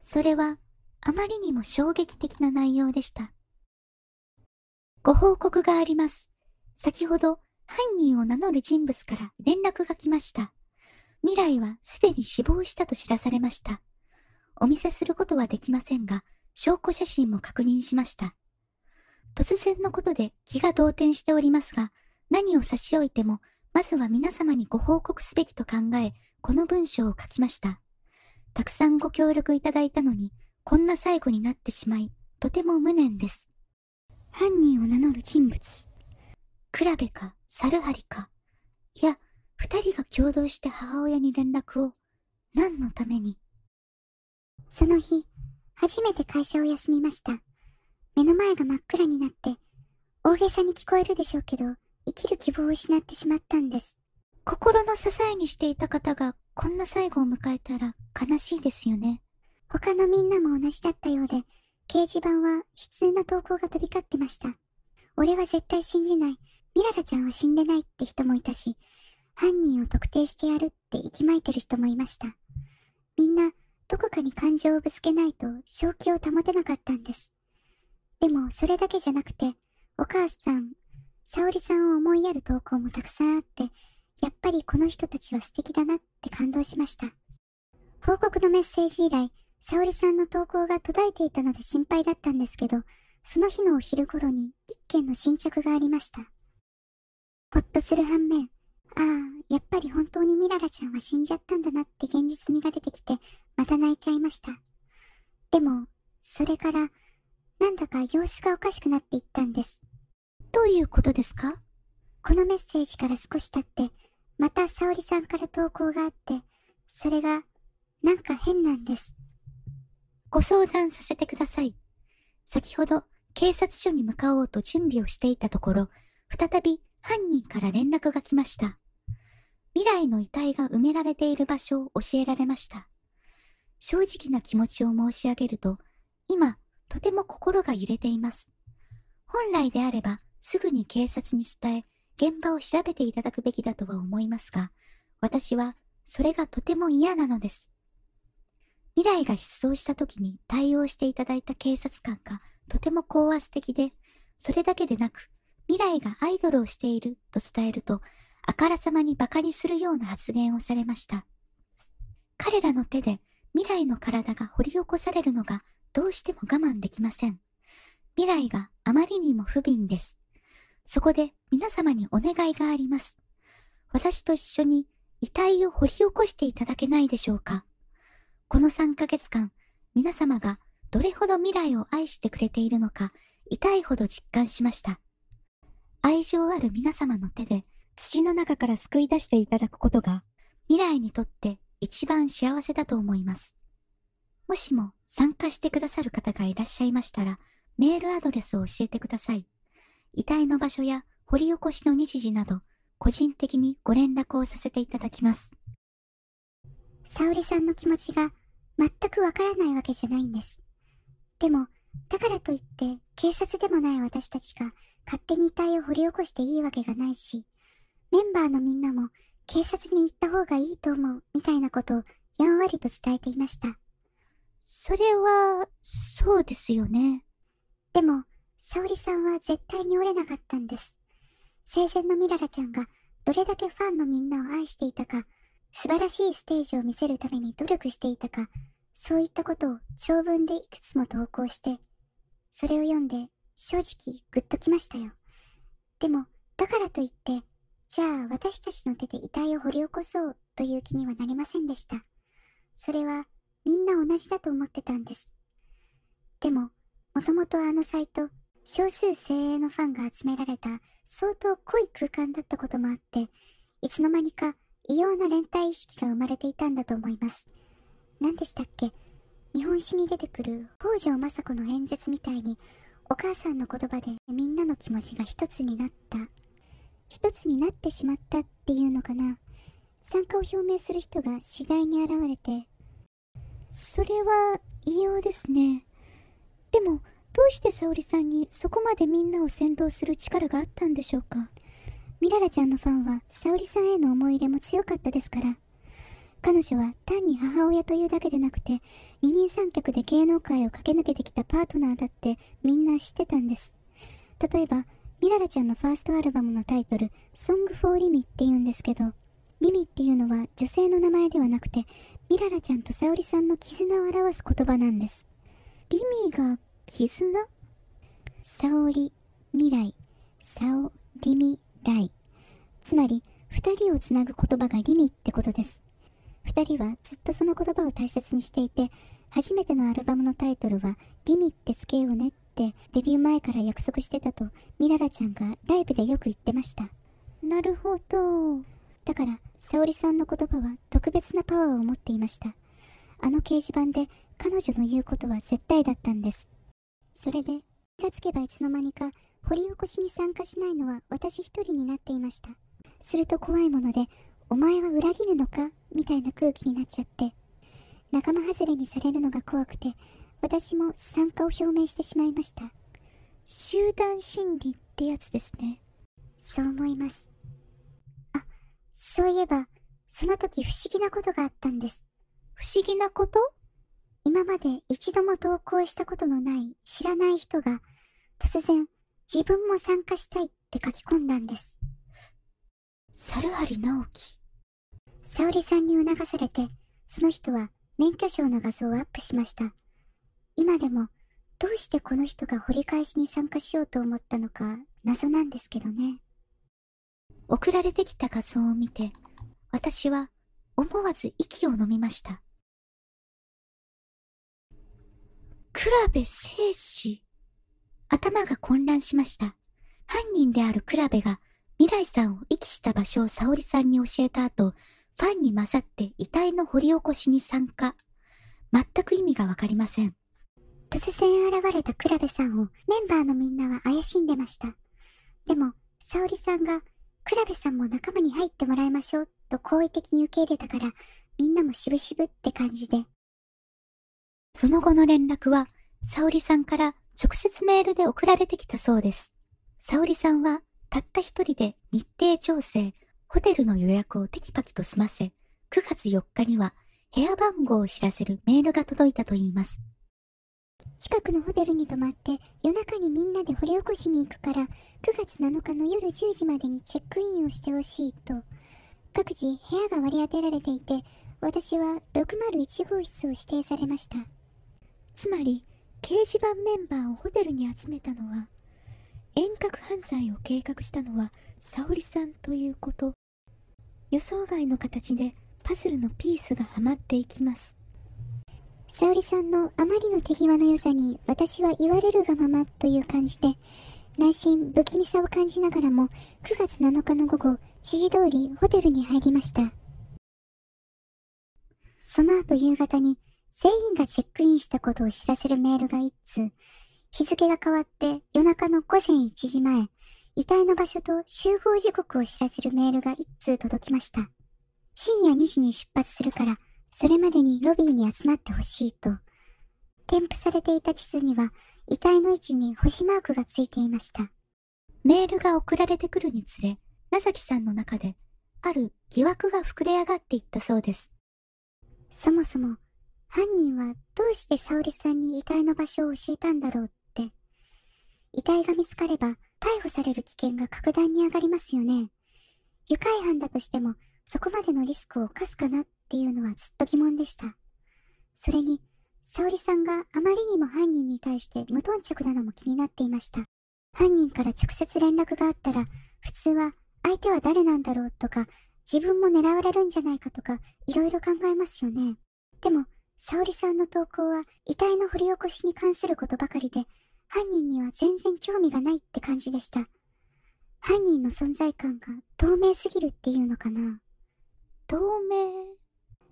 それはあまりにも衝撃的な内容でしたご報告があります先ほど犯人を名乗る人物から連絡が来ました。未来はすでに死亡したと知らされました。お見せすることはできませんが、証拠写真も確認しました。突然のことで気が動転しておりますが、何を差し置いても、まずは皆様にご報告すべきと考え、この文章を書きました。たくさんご協力いただいたのに、こんな最後になってしまい、とても無念です。犯人を名乗る人物。クラベか猿張かいや二人が共同して母親に連絡を何のためにその日初めて会社を休みました目の前が真っ暗になって大げさに聞こえるでしょうけど生きる希望を失ってしまったんです心の支えにしていた方がこんな最後を迎えたら悲しいですよね他のみんなも同じだったようで掲示板は悲痛な投稿が飛び交ってました俺は絶対信じないミララちゃんは死んでないって人もいたし、犯人を特定してやるって息巻いてる人もいました。みんな、どこかに感情をぶつけないと正気を保てなかったんです。でも、それだけじゃなくて、お母さん、沙織さんを思いやる投稿もたくさんあって、やっぱりこの人たちは素敵だなって感動しました。報告のメッセージ以来、沙織さんの投稿が途絶えていたので心配だったんですけど、その日のお昼頃に一件の新着がありました。ほっとする反面、ああ、やっぱり本当にミララちゃんは死んじゃったんだなって現実味が出てきて、また泣いちゃいました。でも、それから、なんだか様子がおかしくなっていったんです。どういうことですかこのメッセージから少し経って、また沙織さんから投稿があって、それが、なんか変なんです。ご相談させてください。先ほど、警察署に向かおうと準備をしていたところ、再び犯人から連絡が来ました未来の遺体が埋められている場所を教えられました正直な気持ちを申し上げると今とても心が揺れています本来であればすぐに警察に伝え現場を調べていただくべきだとは思いますが私はそれがとても嫌なのです未来が失踪した時に対応していただいた警察官がとても高圧的でそれだけでなく未来がアイドルをしていると伝えると、あからさまに馬鹿にするような発言をされました。彼らの手で未来の体が掘り起こされるのがどうしても我慢できません。未来があまりにも不憫です。そこで皆様にお願いがあります。私と一緒に遺体を掘り起こしていただけないでしょうか。この3ヶ月間、皆様がどれほど未来を愛してくれているのか、痛いほど実感しました。愛情ある皆様の手で土の中から救い出していただくことが未来にとって一番幸せだと思います。もしも参加してくださる方がいらっしゃいましたら、メールアドレスを教えてください。遺体の場所や掘り起こしの日時など、個人的にご連絡をさせていただきます。沙織さんの気持ちが全くわからないわけじゃないんです。でも、だからといって警察でもない私たちが勝手に遺体を掘り起こしていいわけがないし、メンバーのみんなも警察に行った方がいいと思うみたいなことをやんわりと伝えていました。それは、そうですよね。でも、沙織さんは絶対に折れなかったんです。生前のミララちゃんがどれだけファンのみんなを愛していたか、素晴らしいステージを見せるために努力していたか、そういったことを長文でいくつも投稿して、それを読んで正直ぐっときましたよでもだからといってじゃあ私たちの手で遺体を掘り起こそうという気にはなりませんでしたそれはみんな同じだと思ってたんですでももともとあのサイト少数精鋭のファンが集められた相当濃い空間だったこともあっていつの間にか異様な連帯意識が生まれていたんだと思います何でしたっけ日本史に出てくる北条政子の演説みたいにお母さんの言葉でみんなの気持ちが一つになった一つになってしまったっていうのかな参加を表明する人が次第に現れてそれは異様ですねでもどうして沙織さんにそこまでみんなを先導する力があったんでしょうかミララちゃんのファンは沙織さんへの思い入れも強かったですから彼女は単に母親というだけでなくて二人三脚で芸能界を駆け抜けてきたパートナーだってみんな知ってたんです例えばミララちゃんのファーストアルバムのタイトル「Song for Limi」って言うんですけどリミっていうのは女性の名前ではなくてミララちゃんと沙織さんの絆を表す言葉なんですリミが絆沙織未来沙織リミ来つまり2人をつなぐ言葉がリミってことです2人はずっとその言葉を大切にしていて初めてのアルバムのタイトルは「ギミってつけようね」ってデビュー前から約束してたとミララちゃんがライブでよく言ってましたなるほどだから沙織さんの言葉は特別なパワーを持っていましたあの掲示板で彼女の言うことは絶対だったんですそれで気がつけばいつの間にか掘り起こしに参加しないのは私一人になっていましたすると怖いものでお前は裏切るのかみたいな空気になっちゃって仲間外れにされるのが怖くて私も参加を表明してしまいました集団心理ってやつですねそう思いますあそういえばその時不思議なことがあったんです不思議なこと今まで一度も投稿したことのない知らない人が突然自分も参加したいって書き込んだんです。猿張直樹。沙織さんに促されて、その人は免許証の画像をアップしました。今でも、どうしてこの人が掘り返しに参加しようと思ったのか謎なんですけどね。送られてきた画像を見て、私は思わず息を飲みました。倉部生死頭が混乱しました。犯人である倉部が未来さんを遺棄した場所を沙織さんに教えた後、ファンに混ざって遺体の掘り起こしに参加。全く意味がわかりません。突然現れた倉部さんをメンバーのみんなは怪しんでました。でも、沙織さんが、倉部さんも仲間に入ってもらいましょうと好意的に受け入れたから、みんなもしぶしぶって感じで。その後の連絡は、沙織さんから直接メールで送られてきたそうです。沙織さんは、たった一人で日程調整、ホテルの予約をテキパキと済ませ、9月4日には部屋番号を知らせるメールが届いたといいます。近くのホテルに泊まって夜中にみんなで掘り起こしに行くから9月7日の夜10時までにチェックインをしてほしいと各自部屋が割り当てられていて私は601号室を指定されましたつまり掲示板メンバーをホテルに集めたのは遠隔犯罪を計画したのは沙織さんということ予想外の形でパズルのピースがはまっていきます沙織さんのあまりの手際の良さに私は言われるがままという感じで内心不気味さを感じながらも9月7日の午後指示通りホテルに入りましたその後夕方に全員がチェックインしたことを知らせるメールが1通日付が変わって夜中の午前1時前遺体の場所と集合時刻を知らせるメールが1通届きました。深夜2時に出発するから、それまでにロビーに集まってほしいと。添付されていた地図には、遺体の位置に星マークがついていました。メールが送られてくるにつれ、名崎さんの中で、ある疑惑が膨れ上がっていったそうです。そもそも、犯人はどうして沙織さんに遺体の場所を教えたんだろう遺体が見つかれば逮捕される危険が格段に上がりますよね。愉快犯だとしてもそこまでのリスクを冒すかなっていうのはずっと疑問でした。それに、沙織さんがあまりにも犯人に対して無頓着なのも気になっていました。犯人から直接連絡があったら、普通は相手は誰なんだろうとか、自分も狙われるんじゃないかとか、いろいろ考えますよね。でも、沙織さんの投稿は遺体の掘り起こしに関することばかりで、犯人には全然興味がないって感じでした犯人の存在感が透明すぎるっていうのかな透明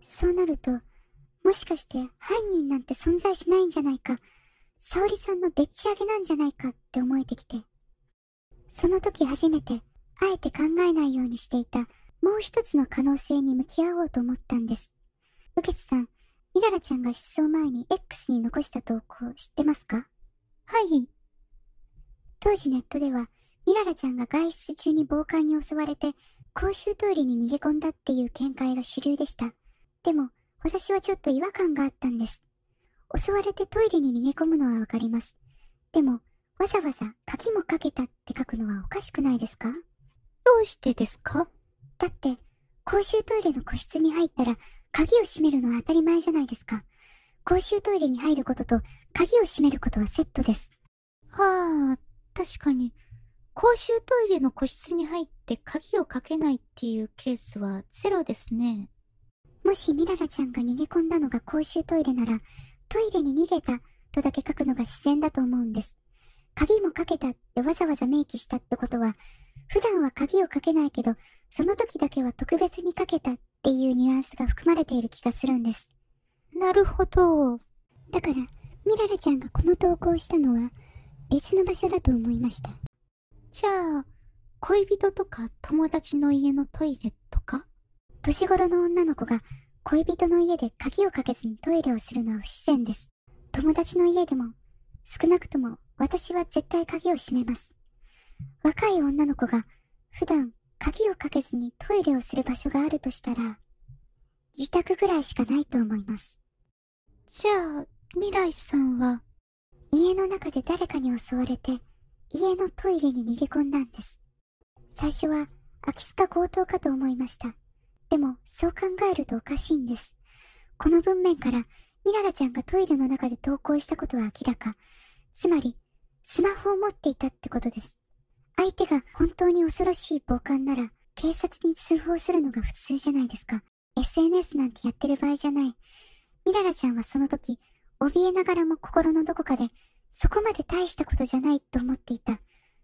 そうなるともしかして犯人なんて存在しないんじゃないか沙織さんのでっち上げなんじゃないかって思えてきてその時初めてあえて考えないようにしていたもう一つの可能性に向き合おうと思ったんですケツさんイララちゃんが失踪前に X に残した投稿知ってますかはい当時ネットではミララちゃんが外出中に暴漢に襲われて公衆トイレに逃げ込んだっていう見解が主流でしたでも私はちょっと違和感があったんです襲われてトイレに逃げ込むのはわかりますでもわざわざ鍵もかけたって書くのはおかしくないですかどうしてですかだって公衆トイレの個室に入ったら鍵を閉めるのは当たり前じゃないですか公衆トイレに入ることと鍵を閉めることはセットです。ああ、確かに。公衆トイレの個室に入って鍵をかけないっていうケースはゼロですね。もしミララちゃんが逃げ込んだのが公衆トイレなら、トイレに逃げたとだけ書くのが自然だと思うんです。鍵もかけたってわざわざ明記したってことは、普段は鍵をかけないけど、その時だけは特別にかけたっていうニュアンスが含まれている気がするんです。なるほど。だから、ミララちゃんがこの投稿したのは別の場所だと思いましたじゃあ恋人とか友達の家のトイレとか年頃の女の子が恋人の家で鍵をかけずにトイレをするのは不自然です友達の家でも少なくとも私は絶対鍵を閉めます若い女の子が普段鍵をかけずにトイレをする場所があるとしたら自宅ぐらいしかないと思いますじゃあ未来さんは家の中で誰かに襲われて家のトイレに逃げ込んだんです最初は空き巣か強盗かと思いましたでもそう考えるとおかしいんですこの文面からミララちゃんがトイレの中で投稿したことは明らかつまりスマホを持っていたってことです相手が本当に恐ろしい暴漢なら警察に通報するのが普通じゃないですか SNS なんてやってる場合じゃないミララちゃんはその時怯えながらも心のどこかでそこまで大したことじゃないと思っていた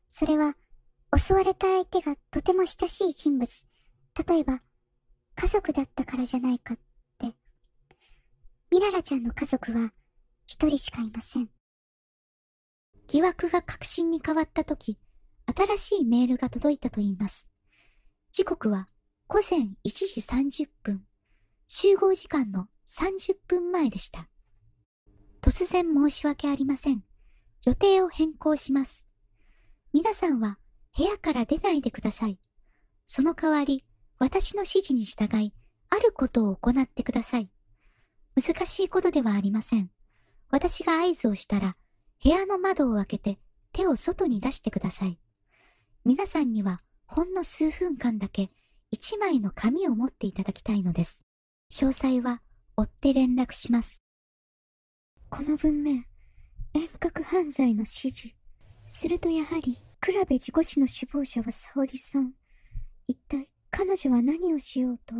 それは襲われた相手がとても親しい人物例えば家族だったからじゃないかってミララちゃんの家族は一人しかいません疑惑が確信に変わった時新しいメールが届いたと言います時刻は午前1時30分集合時間の30分前でした突然申し訳ありません。予定を変更します。皆さんは部屋から出ないでください。その代わり、私の指示に従い、あることを行ってください。難しいことではありません。私が合図をしたら、部屋の窓を開けて手を外に出してください。皆さんにはほんの数分間だけ1枚の紙を持っていただきたいのです。詳細は追って連絡します。この文面、遠隔犯罪の指示。するとやはり、倉部事故死の死亡者は沙織さん。一体彼女は何をしようと。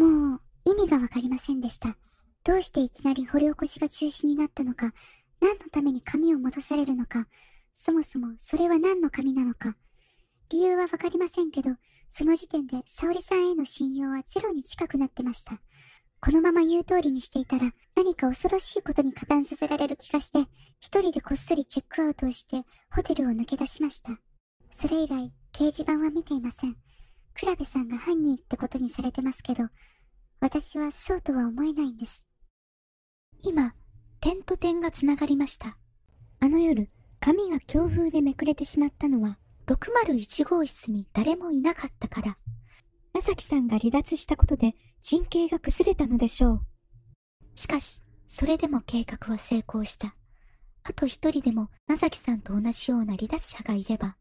もう意味がわかりませんでした。どうしていきなり掘り起こしが中止になったのか、何のために紙を戻されるのか、そもそもそれは何の紙なのか。理由はわかりませんけど、その時点で沙織さんへの信用はゼロに近くなってました。このまま言う通りにしていたら何か恐ろしいことに加担させられる気がして一人でこっそりチェックアウトをしてホテルを抜け出しましたそれ以来掲示板は見ていません倉部さんが犯人ってことにされてますけど私はそうとは思えないんです今点と点がつながりましたあの夜紙が強風でめくれてしまったのは601号室に誰もいなかったから矢崎さんが離脱したことで人形が崩れたのでしょう。しかし、それでも計画は成功した。あと一人でもさきさんと同じような離脱者がいれば。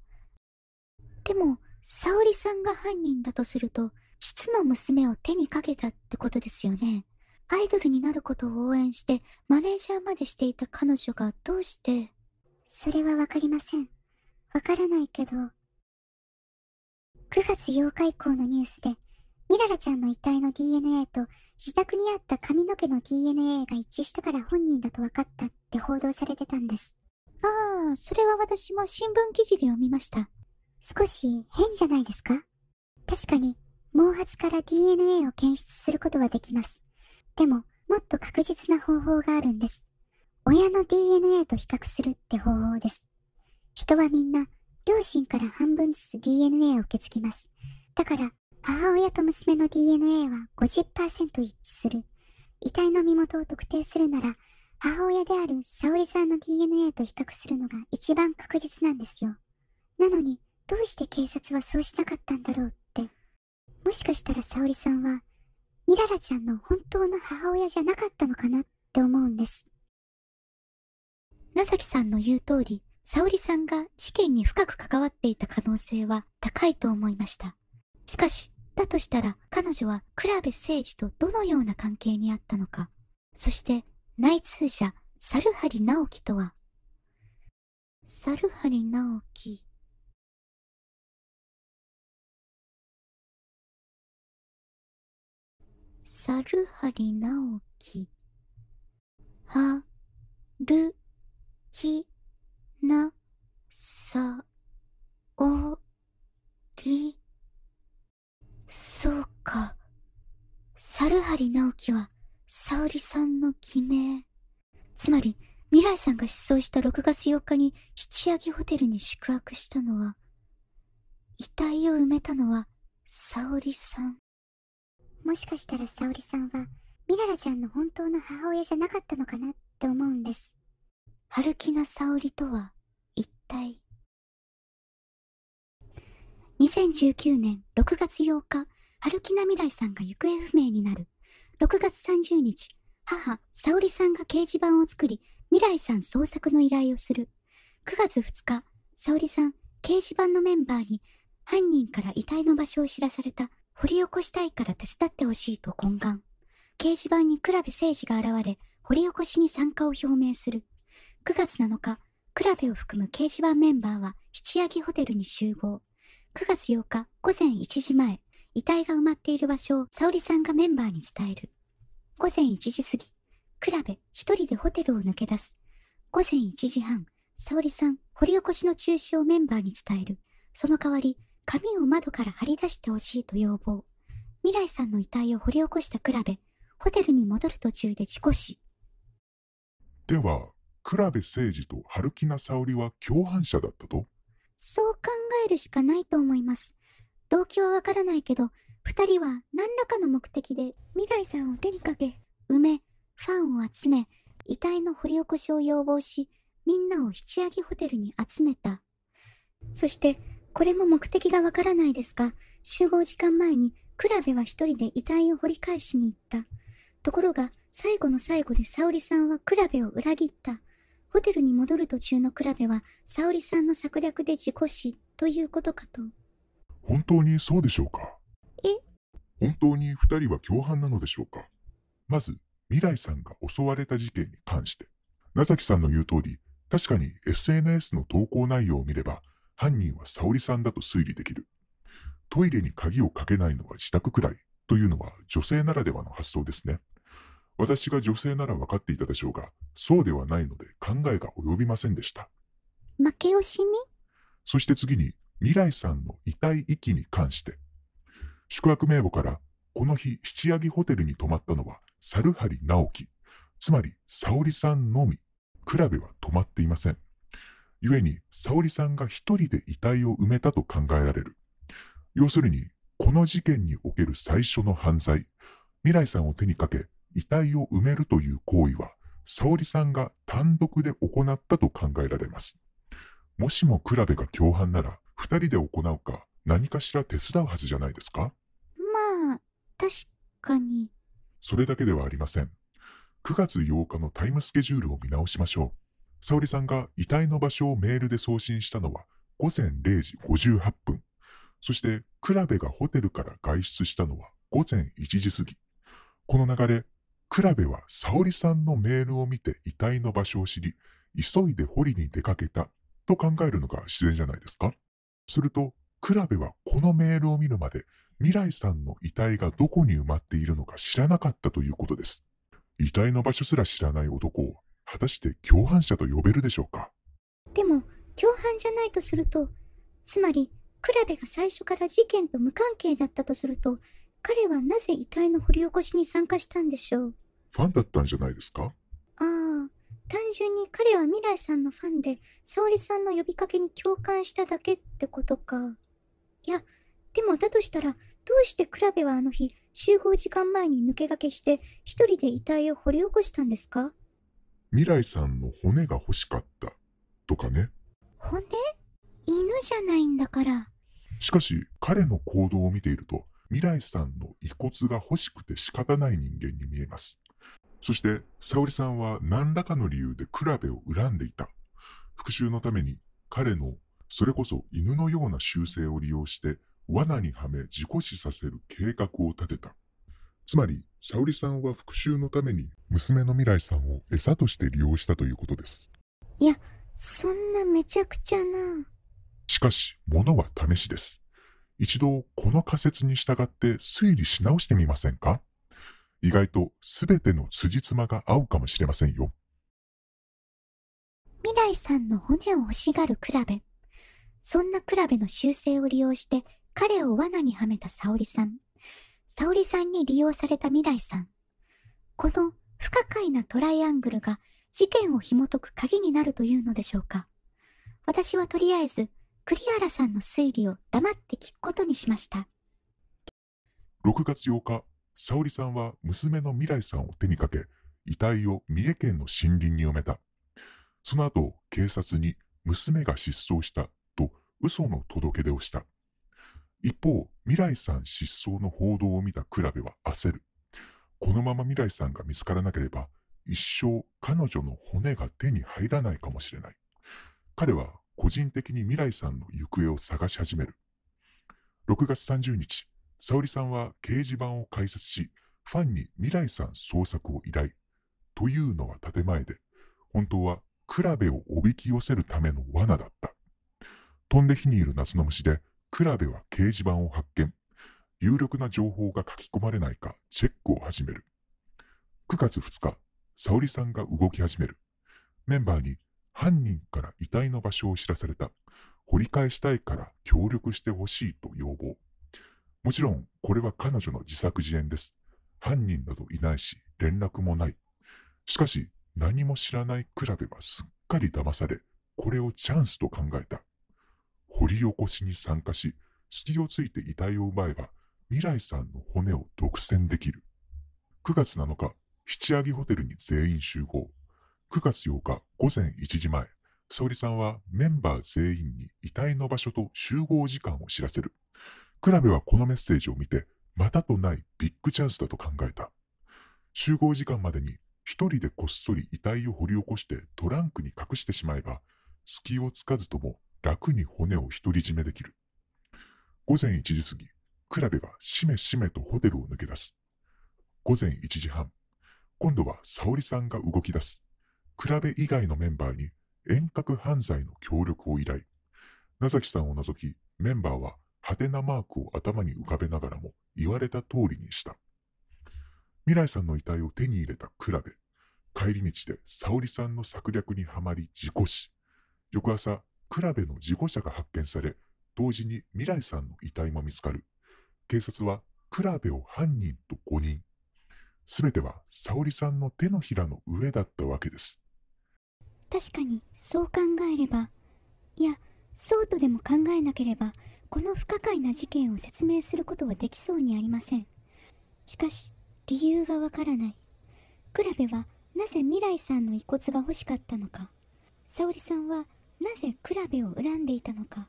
でも、沙織さんが犯人だとすると、実の娘を手にかけたってことですよね。アイドルになることを応援してマネージャーまでしていた彼女がどうしてそれはわかりません。わからないけど、9月8日以降のニュースでミララちゃんの遺体の DNA と自宅にあった髪の毛の DNA が一致したから本人だと分かったって報道されてたんですああそれは私も新聞記事で読みました少し変じゃないですか確かに毛髪から DNA を検出することはできますでももっと確実な方法があるんです親の DNA と比較するって方法です人はみんな両親から半分ずつ DNA を受け継ぎますだから母親と娘の DNA は50%一致する遺体の身元を特定するなら母親である沙織さんの DNA と比較するのが一番確実なんですよなのにどうして警察はそうしなかったんだろうってもしかしたら沙織さんはミララちゃんの本当の母親じゃなかったのかなって思うんです。なさきさんの言う通り、沙織さんが事件に深く関わっていた可能性は高いと思いました。しかし、だとしたら彼女は倉部誠二とどのような関係にあったのか、そして内通者、猿張直樹とは。猿張直樹。猿張直樹。は、る、き、なさおりそうか猿張直樹は沙織さんの偽名つまり未来さんが失踪した6月8日に七上ホテルに宿泊したのは遺体を埋めたのは沙織さんもしかしたら沙織さんはミララちゃんの本当の母親じゃなかったのかなって思うんです春樹菜沙織とは2019年6月8日春木奈未来さんが行方不明になる6月30日母沙織さんが掲示板を作り未来さん捜索の依頼をする9月2日沙織さん掲示板のメンバーに犯人から遺体の場所を知らされた掘り起こしたいから手伝ってほしいと懇願掲示板に倉部誠司が現れ掘り起こしに参加を表明する9月7日クラベを含む掲示板メンバーは七八木ホテルに集合9月8日午前1時前遺体が埋まっている場所を沙織さんがメンバーに伝える午前1時過ぎクラベ一人でホテルを抜け出す午前1時半沙織さん掘り起こしの中止をメンバーに伝えるその代わり紙を窓から張り出してほしいと要望未来さんの遺体を掘り起こしたクラベホテルに戻る途中で事故死では倉部誠二と春木菜沙織は共犯者だったとそう考えるしかないと思います。動機はわからないけど、二人は何らかの目的で未来さんを手にかけ、埋め、ファンを集め、遺体の掘り起こしを要望し、みんなを七上げホテルに集めた。そして、これも目的がわからないですが、集合時間前に倉部は一人で遺体を掘り返しに行った。ところが、最後の最後で沙織さんは倉部を裏切った。ホテルに戻る途中のクラベは、沙織さんの策略で事故死ということかと。本当にそうでしょうかえ本当に二人は共犯なのでしょうかまず、未来さんが襲われた事件に関して。名崎さんの言う通り、確かに SNS の投稿内容を見れば、犯人は沙織さんだと推理できる。トイレに鍵をかけないのは自宅くらいというのは女性ならではの発想ですね。私が女性なら分かっていたでしょうが、そうではないので考えが及びませんでした。負け惜しみそして次に、未来さんの遺体遺棄に関して。宿泊名簿から、この日、七八木ホテルに泊まったのは、猿張直樹、つまり沙織さんのみ、比べは泊まっていません。故に、沙織さんが一人で遺体を埋めたと考えられる。要するに、この事件における最初の犯罪、未来さんを手にかけ、遺体を埋めるという行為は、沙織さんが単独で行ったと考えられます。もしも倉部が共犯なら、二人で行うか、何かしら手伝うはずじゃないですかまあ、確かに。それだけではありません。9月8日のタイムスケジュールを見直しましょう。沙織さんが遺体の場所をメールで送信したのは午前0時58分。そして、倉部がホテルから外出したのは午前1時過ぎ。この流れ、倉部は沙織さんのメールを見て遺体の場所を知り、急いで掘りに出かけたと考えるのが自然じゃないですか。すると、倉部はこのメールを見るまで未来さんの遺体がどこに埋まっているのか知らなかったということです。遺体の場所すら知らない男を果たして共犯者と呼べるでしょうかでも共犯じゃないとするとつまり倉部が最初から事件と無関係だったとすると彼はなぜ遺体の掘り起こしに参加したんでしょうファンだったんじゃないですかああ、単純に彼は未来さんのファンで、沙織さんの呼びかけに共感しただけってことか。いや、でもだとしたら、どうしてクラベはあの日、集合時間前に抜け駆けして、一人で遺体を掘り起こしたんですか未来さんの骨が欲しかった、とかね。骨犬じゃないんだから。しかし、彼の行動を見ていると、未来さんの遺骨が欲しくて仕方ない人間に見えます。そして、沙織さんは何らかの理由で比べを恨んでいた。復讐のために彼の、それこそ犬のような習性を利用して、罠にはめ事故死させる計画を立てた。つまり、沙織さんは復讐のために娘の未来さんを餌として利用したということです。いや、そんなめちゃくちゃな。しかし、ものは試しです。一度、この仮説に従って推理し直してみませんか意外と全ての辻褄が合うかもしれませんよ。未来さんの骨を欲しがるクラベ。そんなクラベの習性を利用して彼を罠にはめた沙織さん。沙織さんに利用された未来さん。この不可解なトライアングルが事件を紐解く鍵になるというのでしょうか。私はとりあえず、栗原さんの推理を黙って聞くことにしました。6月8日沙織さんは娘の未来さんを手にかけ、遺体を三重県の森林に埋めた。その後、警察に娘が失踪したと嘘の届け出をした。一方、未来さん失踪の報道を見たクラベは焦る。このまま未来さんが見つからなければ、一生彼女の骨が手に入らないかもしれない。彼は個人的に未来さんの行方を探し始める。6月30日、沙織さんは掲示板を開設し、ファンに未来さん創作を依頼。というのは建前で、本当はクラベをおびき寄せるための罠だった。飛んで火にいる夏の虫で、クラベは掲示板を発見。有力な情報が書き込まれないかチェックを始める。9月2日、沙織さんが動き始める。メンバーに犯人から遺体の場所を知らされた。掘り返したいから協力してほしいと要望。もちろん、これは彼女の自作自演です。犯人などいないし、連絡もない。しかし、何も知らないクラベはすっかり騙され、これをチャンスと考えた。掘り起こしに参加し、隙をついて遺体を奪えば、未来さんの骨を独占できる。9月7日、七上ホテルに全員集合。9月8日午前1時前、沙織さんはメンバー全員に遺体の場所と集合時間を知らせる。クラベはこのメッセージを見て、またとないビッグチャンスだと考えた。集合時間までに一人でこっそり遺体を掘り起こしてトランクに隠してしまえば、隙をつかずとも楽に骨を独り占めできる。午前1時過ぎ、クラベはしめしめとホテルを抜け出す。午前1時半、今度は沙織さんが動き出す。クラベ以外のメンバーに遠隔犯罪の協力を依頼。名崎さんを除き、メンバーは派手なマークを頭に浮かべながらも言われた通りにした。未来さんの遺体を手に入れたクラベ。帰り道で沙織さんの策略にはまり事故死。翌朝、クラベの事故者が発見され、同時に未来さんの遺体も見つかる。警察はクラベを犯人と5人。すべては沙織さんの手のひらの上だったわけです。確かにそう考えれば、いや、そうとでも考えなければ、この不可解な事件を説明することはできそうにありませんしかし理由がわからないクラベはなぜ未来さんの遺骨が欲しかったのか沙織さんはなぜクラベを恨んでいたのか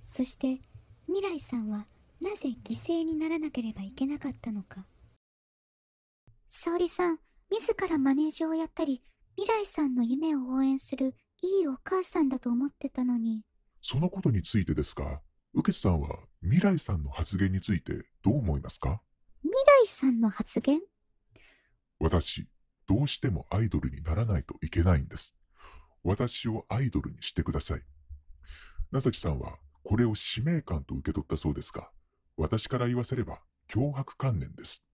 そして未来さんはなぜ犠牲にならなければいけなかったのか沙織さん自らマネージャーをやったり未来さんの夢を応援するいいお母さんだと思ってたのにそのことについてですかウケさんは未来さんの発言についてどう思いますか未来さんの発言私、どうしてもアイドルにならないといけないんです。私をアイドルにしてください。なさきさんはこれを使命感と受け取ったそうですが、私から言わせれば脅迫観念です。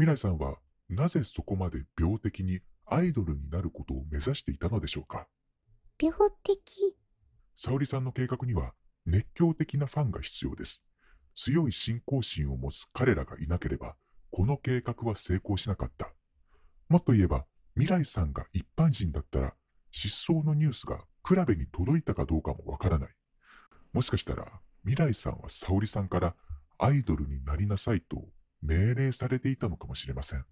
未来さんはなぜそこまで病的にアイドルになることを目指していたのでしょうか病的沙織さんの計画には熱狂的なファンが必要です。強い信仰心を持つ彼らがいなければ、この計画は成功しなかった。もっと言えば、未来さんが一般人だったら、失踪のニュースがクラに届いたかどうかもわからない。もしかしたら、未来さんは沙織さんからアイドルになりなさいと命令されていたのかもしれません。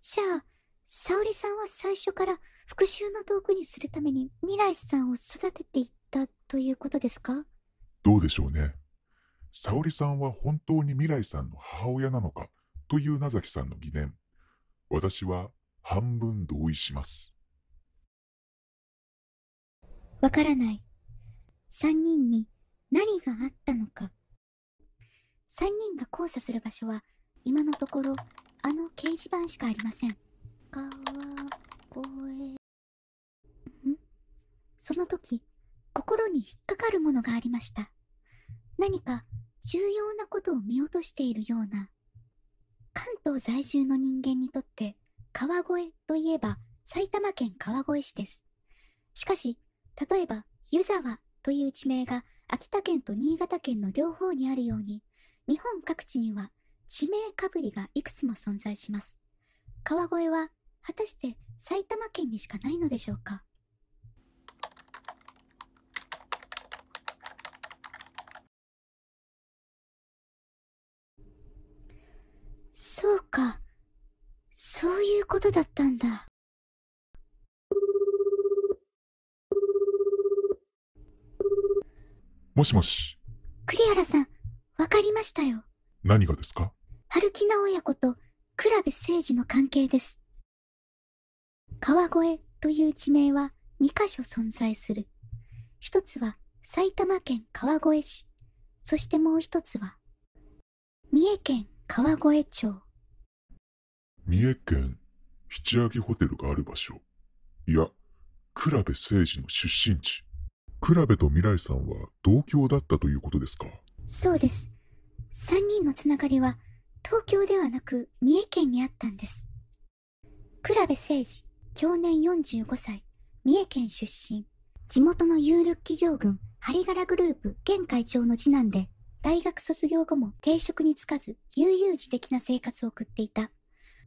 じゃあ、沙織さんは最初から復讐の道具にするために未来さんを育てていったということですかどうでしょうね。沙織さんは本当に未来さんの母親なのかという名崎さんの疑念。私は半分同意します。わからない。三人に何があったのか。三人が交差する場所は今のところあの掲示板しかありません。川越。んその時、心に引っかかるものがありました何か重要なことを見落としているような関東在住の人間にとって川越といえば埼玉県川越市ですしかし例えば湯沢という地名が秋田県と新潟県の両方にあるように日本各地には地名かぶりがいくつも存在します川越は果たして埼玉県にしかないのでしょうかか。そういうことだったんだ。もしもし。栗原さん、わかりましたよ。何がですか春木直親子と倉部誠二の関係です。川越という地名は二箇所存在する。一つは埼玉県川越市、そしてもう一つは三重県川越町。三重県七上ホテルがある場所。いや、倉部誠二の出身地。倉部と未来さんは同郷だったということですかそうです。3人のつながりは東京ではなく三重県にあったんです。倉部誠二、去年45歳、三重県出身。地元の有力企業軍、針柄グループ現会長の次男で、大学卒業後も定職に就かず、悠々自適な生活を送っていた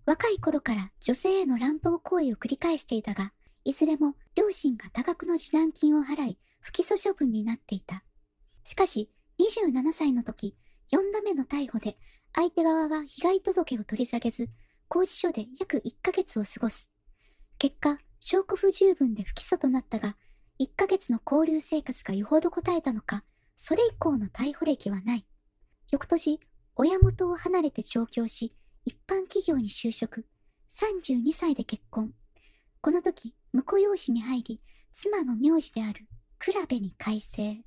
若い頃から女性への乱暴行為を繰り返していたが、いずれも両親が多額の示談金を払い、不起訴処分になっていた。しかし、27歳の時、4度目の逮捕で、相手側が被害届を取り下げず、拘置所で約1ヶ月を過ごす。結果、証拠不十分で不起訴となったが、1ヶ月の交流生活がよほど応えたのか、それ以降の逮捕歴はない。翌年、親元を離れて上京し、一般企業に就職32歳で結婚この時婿養子に入り妻の名字であるクラベに改正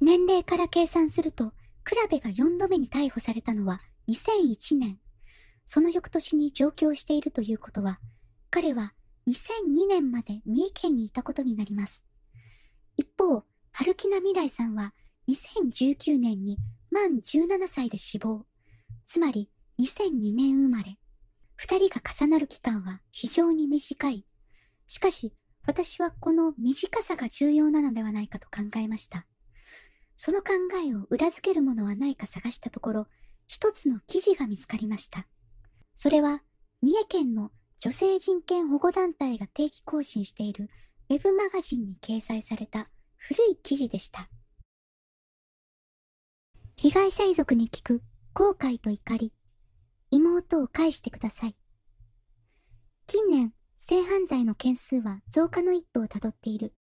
年齢から計算するとクラベが4度目に逮捕されたのは2001年その翌年に上京しているということは彼は2002年まで三重県にいたことになります一方春木奈未来さんは2019年に満17歳で死亡つまり2002年生まれ。二人が重なる期間は非常に短い。しかし、私はこの短さが重要なのではないかと考えました。その考えを裏付けるものはないか探したところ、一つの記事が見つかりました。それは、三重県の女性人権保護団体が定期更新しているウェブマガジンに掲載された古い記事でした。被害者遺族に聞く後悔と怒り音を返してください。近年、性犯罪の件数は増加の一途をたどっている。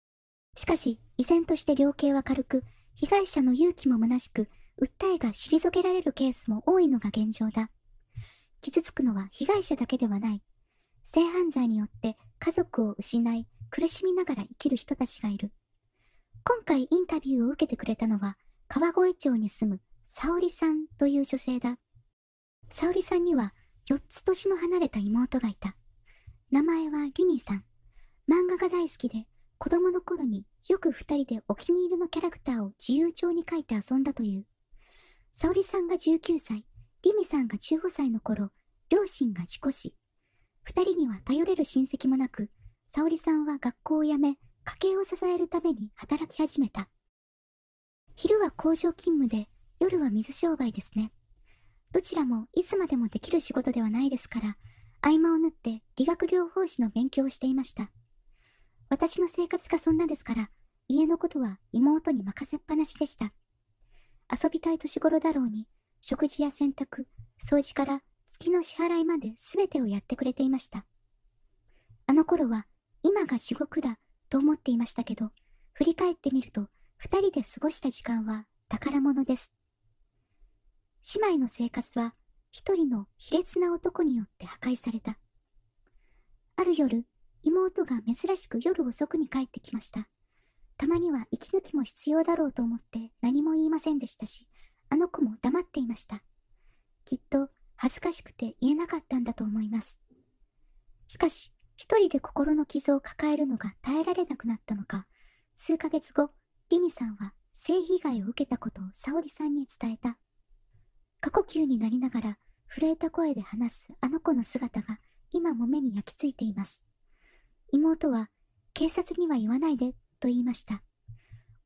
しかし、依然として量刑は軽く、被害者の勇気も虚しく、訴えが退けられるケースも多いのが現状だ。傷つくのは被害者だけではない。性犯罪によって家族を失い、苦しみながら生きる人たちがいる。今回インタビューを受けてくれたのは、川越町に住む沙織さんという女性だ。沙織さんには4つ年の離れた妹がいた。名前はリニさん。漫画が大好きで、子供の頃によく2人でお気に入りのキャラクターを自由帳に書いて遊んだという。沙織さんが19歳、リニさんが15歳の頃、両親が事故死。2人には頼れる親戚もなく、沙織さんは学校を辞め、家計を支えるために働き始めた。昼は工場勤務で、夜は水商売ですね。どちらもいつまでもできる仕事ではないですから、合間を縫って理学療法士の勉強をしていました。私の生活がそんなですから、家のことは妹に任せっぱなしでした。遊びたい年頃だろうに、食事や洗濯、掃除から月の支払いまで全てをやってくれていました。あの頃は、今が至極だと思っていましたけど、振り返ってみると、2人で過ごした時間は宝物です。姉妹の生活は一人の卑劣な男によって破壊された。ある夜、妹が珍しく夜遅くに帰ってきました。たまには息抜きも必要だろうと思って何も言いませんでしたし、あの子も黙っていました。きっと恥ずかしくて言えなかったんだと思います。しかし、一人で心の傷を抱えるのが耐えられなくなったのか、数ヶ月後、リミさんは性被害を受けたことをオリさんに伝えた。過呼吸になりながら震えた声で話すあの子の姿が今も目に焼き付いています妹は警察には言わないでと言いました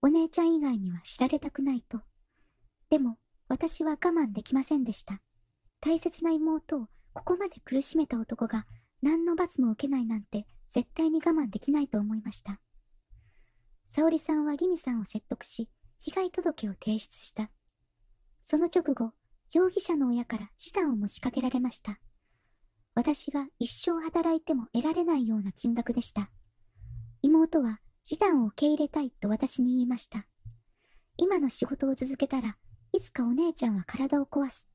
お姉ちゃん以外には知られたくないとでも私は我慢できませんでした大切な妹をここまで苦しめた男が何の罰も受けないなんて絶対に我慢できないと思いました沙織さんはリミさんを説得し被害届を提出したその直後容疑者の親から示談を持ちかけられました。私が一生働いても得られないような金額でした。妹は示談を受け入れたいと私に言いました。今の仕事を続けたらいつかお姉ちゃんは体を壊す。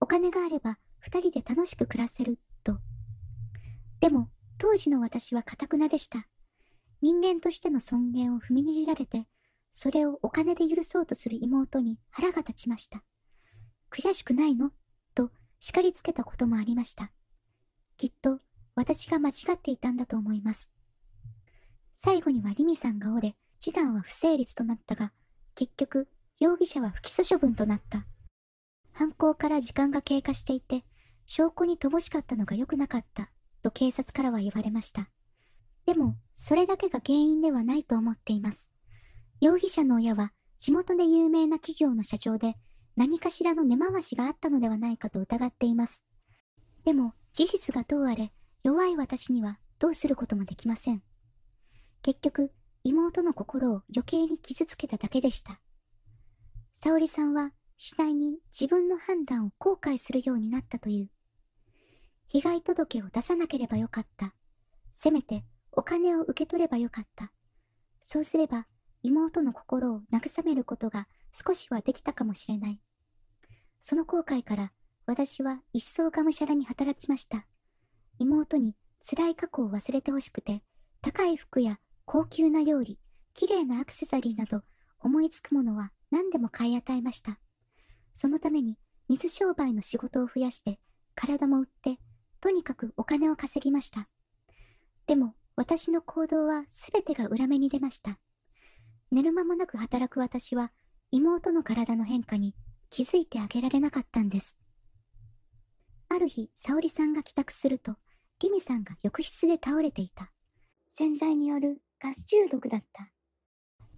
お金があれば二人で楽しく暮らせると。でも当時の私はかたくなでした。人間としての尊厳を踏みにじられて、それをお金で許そうとする妹に腹が立ちました。悔しくないのと叱りつけたこともありました。きっと私が間違っていたんだと思います。最後にはリミさんが折れ、示談は不成立となったが、結局、容疑者は不起訴処分となった。犯行から時間が経過していて、証拠に乏しかったのが良くなかった、と警察からは言われました。でも、それだけが原因ではないと思っています。容疑者の親は、地元で有名な企業の社長で、何かしらの根回しがあったのではないかと疑っています。でも、事実がどうあれ、弱い私にはどうすることもできません。結局、妹の心を余計に傷つけただけでした。沙織さんは次第に自分の判断を後悔するようになったという。被害届を出さなければよかった。せめてお金を受け取ればよかった。そうすれば妹の心を慰めることが少しはできたかもしれない。その後悔から私は一層がむしゃらに働きました。妹に辛い過去を忘れてほしくて、高い服や高級な料理、綺麗なアクセサリーなど思いつくものは何でも買い与えました。そのために水商売の仕事を増やして体も売ってとにかくお金を稼ぎました。でも私の行動は全てが裏目に出ました。寝る間もなく働く私は妹の体の変化に気づいてあげられなかったんです。ある日、沙織さんが帰宅すると、ギミさんが浴室で倒れていた。洗剤によるガス中毒だった。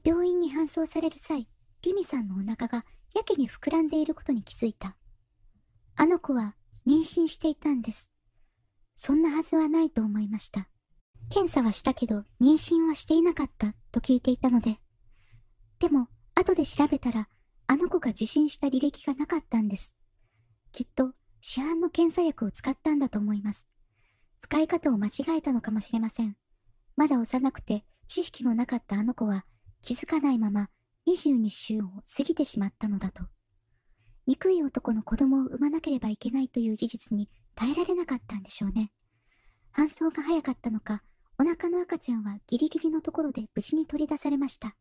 病院に搬送される際、ギミさんのお腹がやけに膨らんでいることに気づいた。あの子は妊娠していたんです。そんなはずはないと思いました。検査はしたけど妊娠はしていなかったと聞いていたので。でも後で調べたら、あの子が受診した履歴がなかったんです。きっと、市販の検査薬を使ったんだと思います。使い方を間違えたのかもしれません。まだ幼くて知識のなかったあの子は気づかないまま22週を過ぎてしまったのだと。憎い男の子供を産まなければいけないという事実に耐えられなかったんでしょうね。搬送が早かったのか、お腹の赤ちゃんはギリギリのところで無事に取り出されました。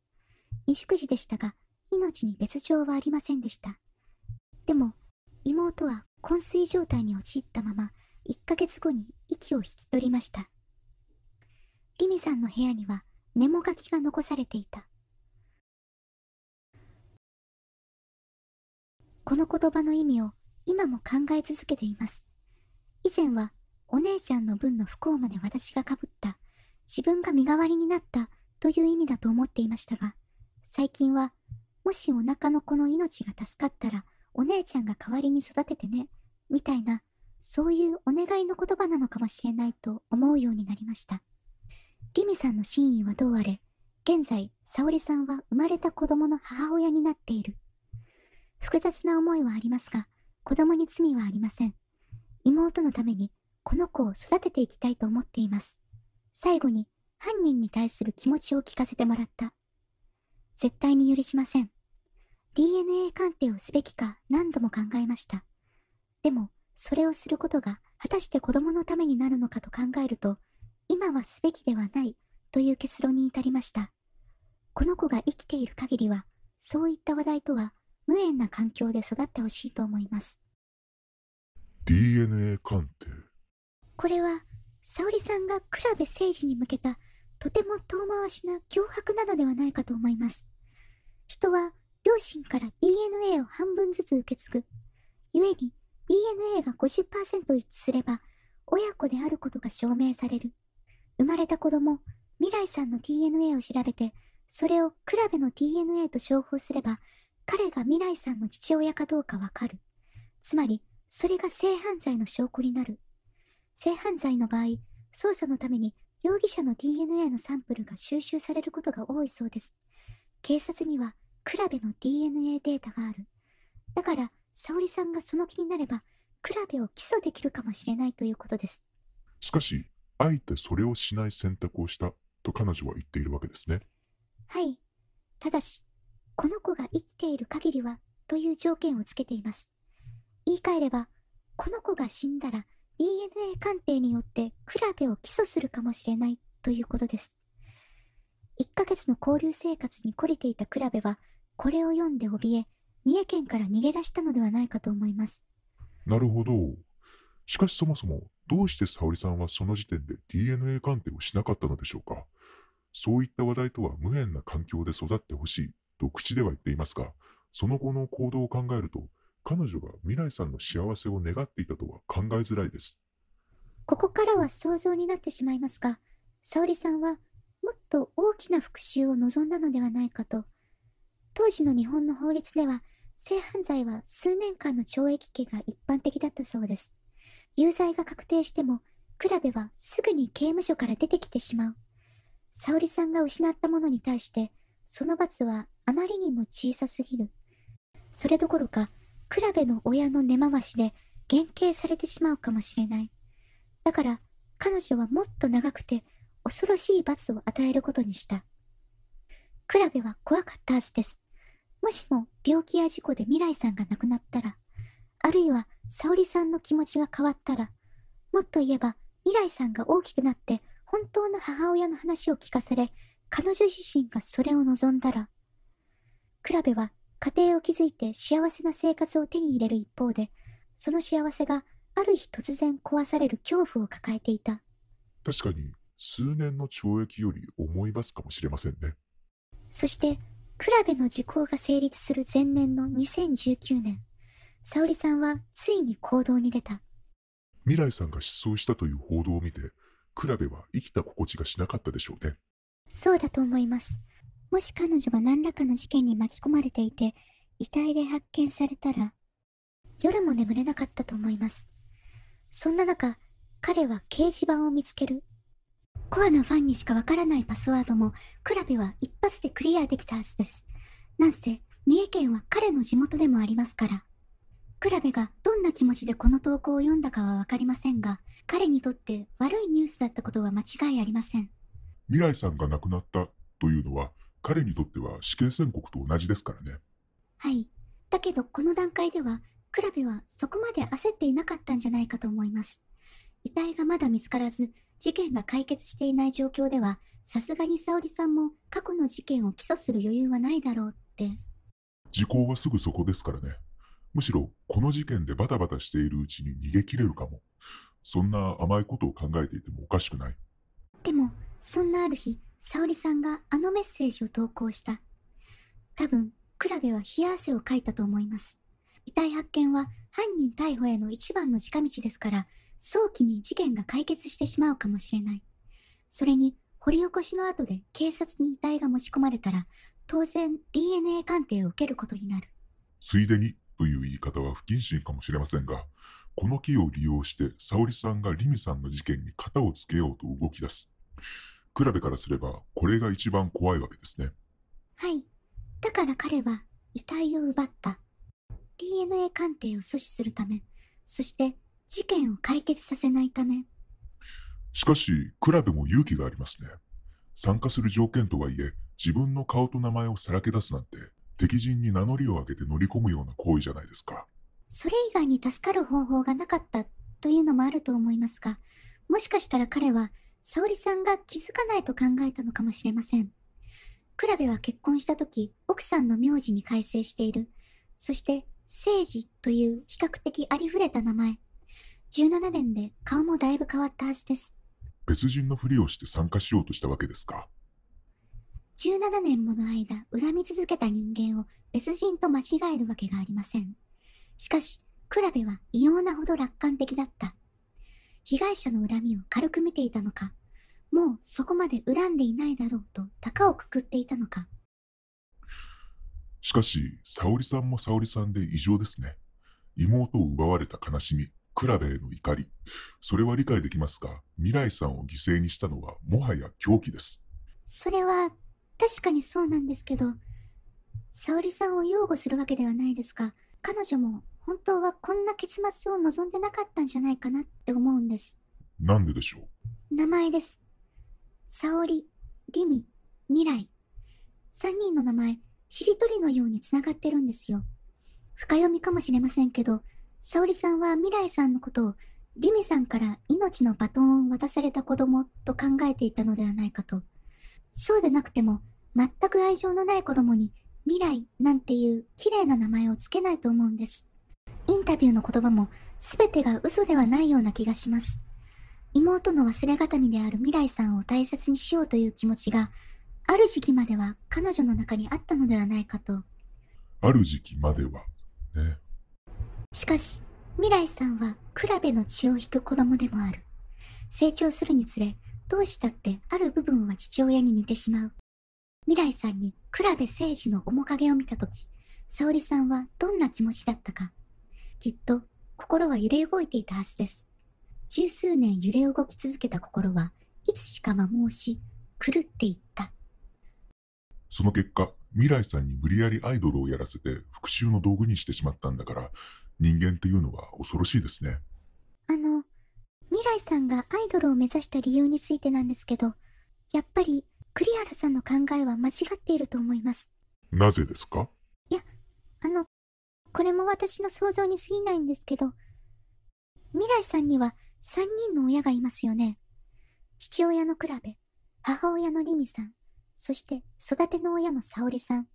未熟児でしたが、命に別状はありませんでした。でも、妹は昏睡状態に陥ったまま、1ヶ月後に息を引き取りました。リミさんの部屋にはメモ書きが残されていた。この言葉の意味を今も考え続けています。以前はお姉ちゃんの分の不幸まで私がかぶった、自分が身代わりになったという意味だと思っていましたが、最近は、もしお腹の子の命が助かったら、お姉ちゃんが代わりに育ててね、みたいな、そういうお願いの言葉なのかもしれないと思うようになりました。リミさんの真意はどうあれ、現在、沙織さんは生まれた子供の母親になっている。複雑な思いはありますが、子供に罪はありません。妹のために、この子を育てていきたいと思っています。最後に、犯人に対する気持ちを聞かせてもらった。絶対に許しません。DNA 鑑定をすべきか何度も考えました。でも、それをすることが果たして子供のためになるのかと考えると、今はすべきではないという結論に至りました。この子が生きている限りは、そういった話題とは無縁な環境で育ってほしいと思います。DNA 鑑定これは、沙織さんが倉部誠治に向けたとても遠回しな脅迫なのではないかと思います人は両親から DNA を半分ずつ受け継ぐ故に DNA が50%一致すれば親子であることが証明される生まれた子供未来さんの DNA を調べてそれをクラベの DNA と照合すれば彼が未来さんの父親かどうかわかるつまりそれが性犯罪の証拠になる性犯罪の場合捜査のために容疑者の DNA のサンプルが収集されることが多いそうです警察にはクラベの DNA データがあるだから沙織さんがその気になればクラベを起訴できるかもしれないということですしかしあえてそれをしない選択をしたと彼女は言っているわけですねはいただしこの子が生きている限りはという条件をつけています言い換えればこの子が死んだら DNA 鑑定によってクラベを起訴するかもしれないということです。1ヶ月の交流生活に懲りていたクラベは、これを読んで怯え、三重県から逃げ出したのではないかと思います。なるほど。しかしそもそも、どうして沙織さんはその時点で DNA 鑑定をしなかったのでしょうかそういった話題とは無縁な環境で育ってほしいと口では言っていますが、その後の行動を考えると、彼女が未来さんの幸せを願っていたとは考えづらいです。ここからは想像になってしまいますが、沙織さんはもっと大きな復讐を望んだのではないかと、当時の日本の法律では、性犯罪は数年間の懲役刑が一般的だったそうです。有罪が確定しても、クラベはすぐに刑務所から出てきてしまう。沙織さんが失ったものに対して、その罰はあまりにも小さすぎる。それどころか、クラベの親の根回しで減刑されてしまうかもしれない。だから彼女はもっと長くて恐ろしい罰を与えることにした。クラベは怖かったはずです。もしも病気や事故で未来さんが亡くなったら、あるいは沙織さんの気持ちが変わったら、もっと言えば未来さんが大きくなって本当の母親の話を聞かされ、彼女自身がそれを望んだら、クラベは家庭を築いて幸せな生活を手に入れる一方で、その幸せがある日突然壊される恐怖を抱えていた。確かに、数年の懲役より思い出すかもしれませんね。そして、クラベの時効が成立する前年の2019年、沙織さんはついに行動に出た。未来さんが失踪したという報道を見て、クラベは生きた心地がしなかったでしょうね。そうだと思います。もし彼女が何らかの事件に巻き込まれていて、遺体で発見されたら、夜も眠れなかったと思います。そんな中、彼は掲示板を見つける。コアなファンにしかわからないパスワードも、クラベは一発でクリアできたはずです。なんせ、三重県は彼の地元でもありますから。クラベがどんな気持ちでこの投稿を読んだかはわかりませんが、彼にとって悪いニュースだったことは間違いありません。未来さんが亡くなったというのは、彼にとっては死刑宣告と同じですからね。はい。だけどこの段階では、クラベはそこまで焦っていなかったんじゃないかと思います。遺体がまだ見つからず、事件が解決していない状況では、さすがに沙織さんも過去の事件を起訴する余裕はないだろうって。時効はすぐそこですからね。むしろ、この事件でバタバタしているうちに逃げ切れるかも。そんな甘いことを考えていてもおかしくない。でもそんなある日沙織さんがあのメッセージを投稿した多分クラベは冷や汗をかいたと思います遺体発見は犯人逮捕への一番の近道ですから早期に事件が解決してしまうかもしれないそれに掘り起こしの後で警察に遺体が持ち込まれたら当然 DNA 鑑定を受けることになるついでにという言い方は不謹慎かもしれませんがこの木を利用して、沙織さんがリミさんの事件に型をつけようと動き出す。比べからすれば、これが一番怖いわけですね。はい。だから彼は、遺体を奪った。DNA 鑑定を阻止するため、そして事件を解決させないため。しかし、クラベも勇気がありますね。参加する条件とはいえ、自分の顔と名前をさらけ出すなんて、敵陣に名乗りを上げて乗り込むような行為じゃないですか。それ以外に助かる方法がなかったというのもあると思いますが、もしかしたら彼は、沙織さんが気づかないと考えたのかもしれません。クラベは結婚した時、奥さんの名字に改正している。そして、聖治という比較的ありふれた名前。17年で顔もだいぶ変わったはずです。別人のふりをして参加しようとしたわけですか。17年もの間、恨み続けた人間を別人と間違えるわけがありません。しかし、クラベは異様なほど楽観的だった。被害者の恨みを軽く見ていたのか、もうそこまで恨んでいないだろうと高をくくっていたのか。しかし、沙織さんも沙織さんで異常ですね。妹を奪われた悲しみ、クラベへの怒り、それは理解できますが、未来さんを犠牲にしたのはもはや狂気です。それは確かにそうなんですけど、沙織さんを擁護するわけではないですか。彼女も本当はこんな結末を望んでなかったんじゃないかなって思うんです。なんででしょう名前です。沙織、リミ、未来。3人の名前、しりとりのようにつながってるんですよ。深読みかもしれませんけど、沙織さんは未来さんのことを、リミさんから命のバトンを渡された子供と考えていたのではないかと。そうでなくても、全く愛情のない子供に未来なんていう綺麗な名前を付けないと思うんです。インタビューの言葉も全てが嘘ではないような気がします。妹の忘れがたみである未来さんを大切にしようという気持ちが、ある時期までは彼女の中にあったのではないかと。ある時期までは、ね。しかし、未来さんは比べの血を引く子供でもある。成長するにつれ、どうしたってある部分は父親に似てしまう。未来さんに倉部誠治の面影を見たとき、沙織さんはどんな気持ちだったか。きっと心は揺れ動いていたはずです。十数年揺れ動き続けた心はいつしか摩耗し、狂っていった。その結果、未来さんに無理やりアイドルをやらせて復讐の道具にしてしまったんだから、人間っていうのは恐ろしいですね。あの、未来さんがアイドルを目指した理由についてなんですけど、やっぱり栗原さんの考えは間違っていると思います。なぜですかいや、あの、これも私の想像に過ぎないんですけど、未来さんには3人の親がいますよね。父親の比べ、母親のりみさん、そして育ての親のオリさん。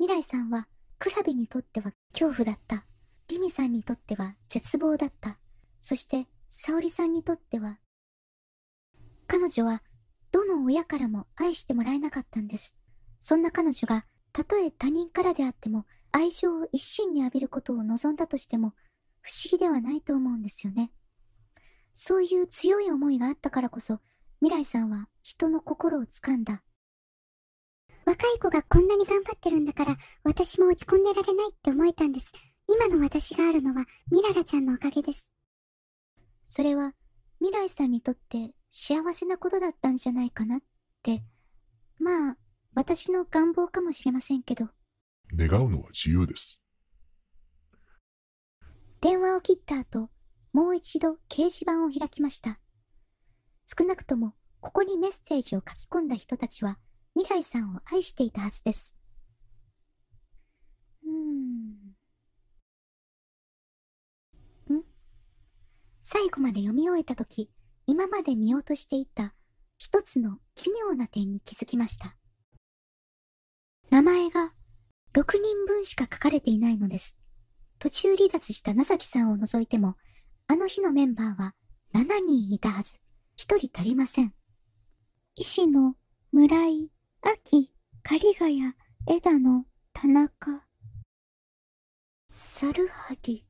未来さんは、クラベにとっては恐怖だった。りみさんにとっては絶望だった。そして、オリさんにとっては、彼女はどの親からも愛してもらえなかったんですそんな彼女がたとえ他人からであっても愛情を一身に浴びることを望んだとしても不思議ではないと思うんですよねそういう強い思いがあったからこそ未来さんは人の心を掴んだ若い子がこんなに頑張ってるんだから私も落ち込んでられないって思えたんです今の私があるのはミララちゃんのおかげですそれは未来さんにとって幸せなことだったんじゃないかなって、まあ、私の願望かもしれませんけど。願うのは自由です。電話を切った後、もう一度掲示板を開きました。少なくとも、ここにメッセージを書き込んだ人たちは、未来さんを愛していたはずです。うーん。ん最後まで読み終えたとき、今まで見ようとしていた一つの奇妙な点に気づきました。名前が6人分しか書かれていないのです。途中離脱したなさきさんを除いても、あの日のメンバーは7人いたはず、1人足りません。医師の村井、秋、狩ヶ谷、枝野、田中。猿ルり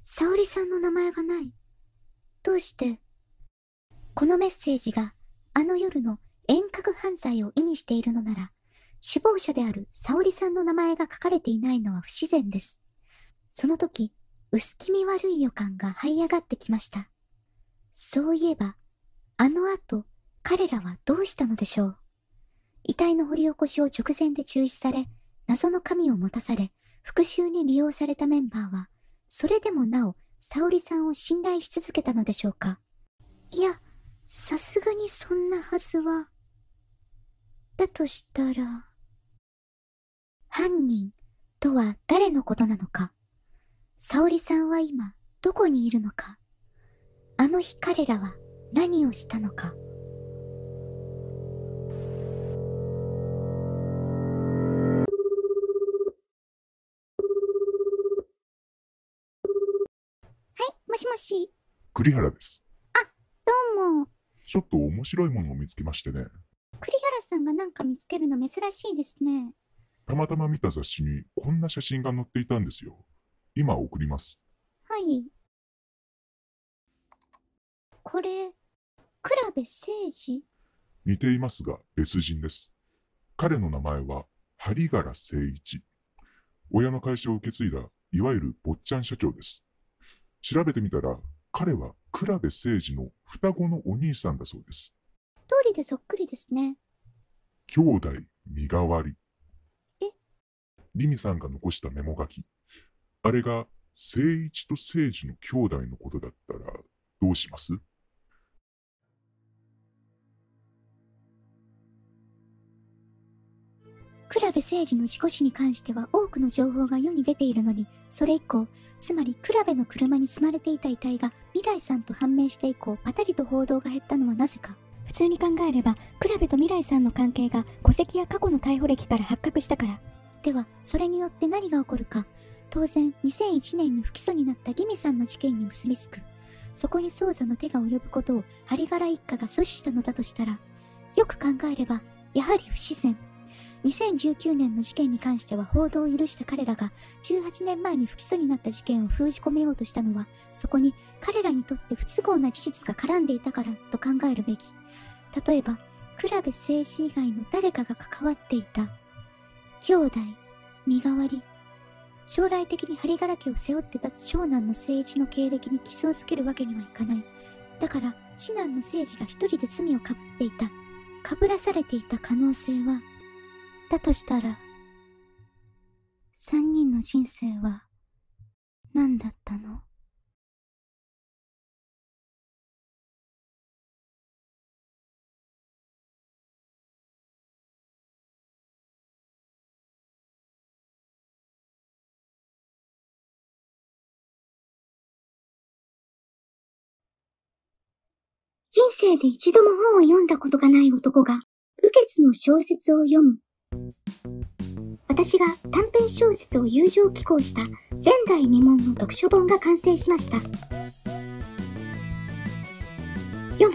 沙織さんの名前がない。どうしてこのメッセージがあの夜の遠隔犯罪を意味しているのなら、首謀者である沙織さんの名前が書かれていないのは不自然です。その時、薄気味悪い予感が這い上がってきました。そういえば、あの後、彼らはどうしたのでしょう遺体の掘り起こしを直前で中止され、謎の神を持たされ、復讐に利用されたメンバーは、それでもなお、沙織さんを信頼し続けたのでしょうかいや、さすがにそんなはずはだとしたら犯人とは誰のことなのか沙織さんは今どこにいるのかあの日彼らは何をしたのかはいもしもし栗原ですちょっと面白いものを見つけましてね。栗原さんが何か見つけるの珍しいですね。たまたま見た雑誌にこんな写真が載っていたんですよ。今送ります。はい。これ、倉部誠二似ていますが別人です。彼の名前は針柄誠一。親の会社を受け継いだ、いわゆる坊ちゃん社長です。調べてみたら、彼は倉部誠二の双子のお兄さんだそうです。通りでそっくりですね。兄弟身代わり。えリミさんが残したメモ書き。あれが、誠一と誠二の兄弟のことだったら、どうしますラベ政治の事故死に関しては多くの情報が世に出ているのに、それ以降、つまり倉部の車に積まれていた遺体が未来さんと判明して以降、パタリと報道が減ったのはなぜか。普通に考えれば、ラベと未来さんの関係が戸籍や過去の逮捕歴から発覚したから。では、それによって何が起こるか。当然、2001年に不起訴になったリミさんの事件に結びつく。そこに捜査の手が及ぶことを、針柄一家が阻止したのだとしたら、よく考えれば、やはり不自然。2019年の事件に関しては報道を許した彼らが18年前に不起訴になった事件を封じ込めようとしたのは、そこに彼らにとって不都合な事実が絡んでいたからと考えるべき。例えば、倉部誠司以外の誰かが関わっていた。兄弟、身代わり、将来的に針柄家を背負って立つ長男の聖一の経歴に傷をつけるわけにはいかない。だから、次男の聖治が一人で罪をかぶっていた。かぶらされていた可能性はだとしたら三人の人生は何だったの人生で一度も本を読んだことがない男が、雨月の小説を読む。私が短編小説を友情寄稿した前代未聞の読書本が完成しました。4、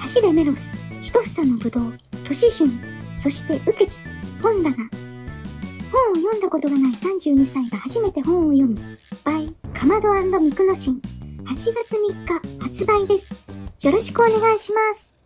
走れメロス、一房のぶどう、都市順、そして雨血、本棚。本を読んだことがない32歳が初めて本を読む、by かまどミクノシン。8月3日発売です。よろしくお願いします。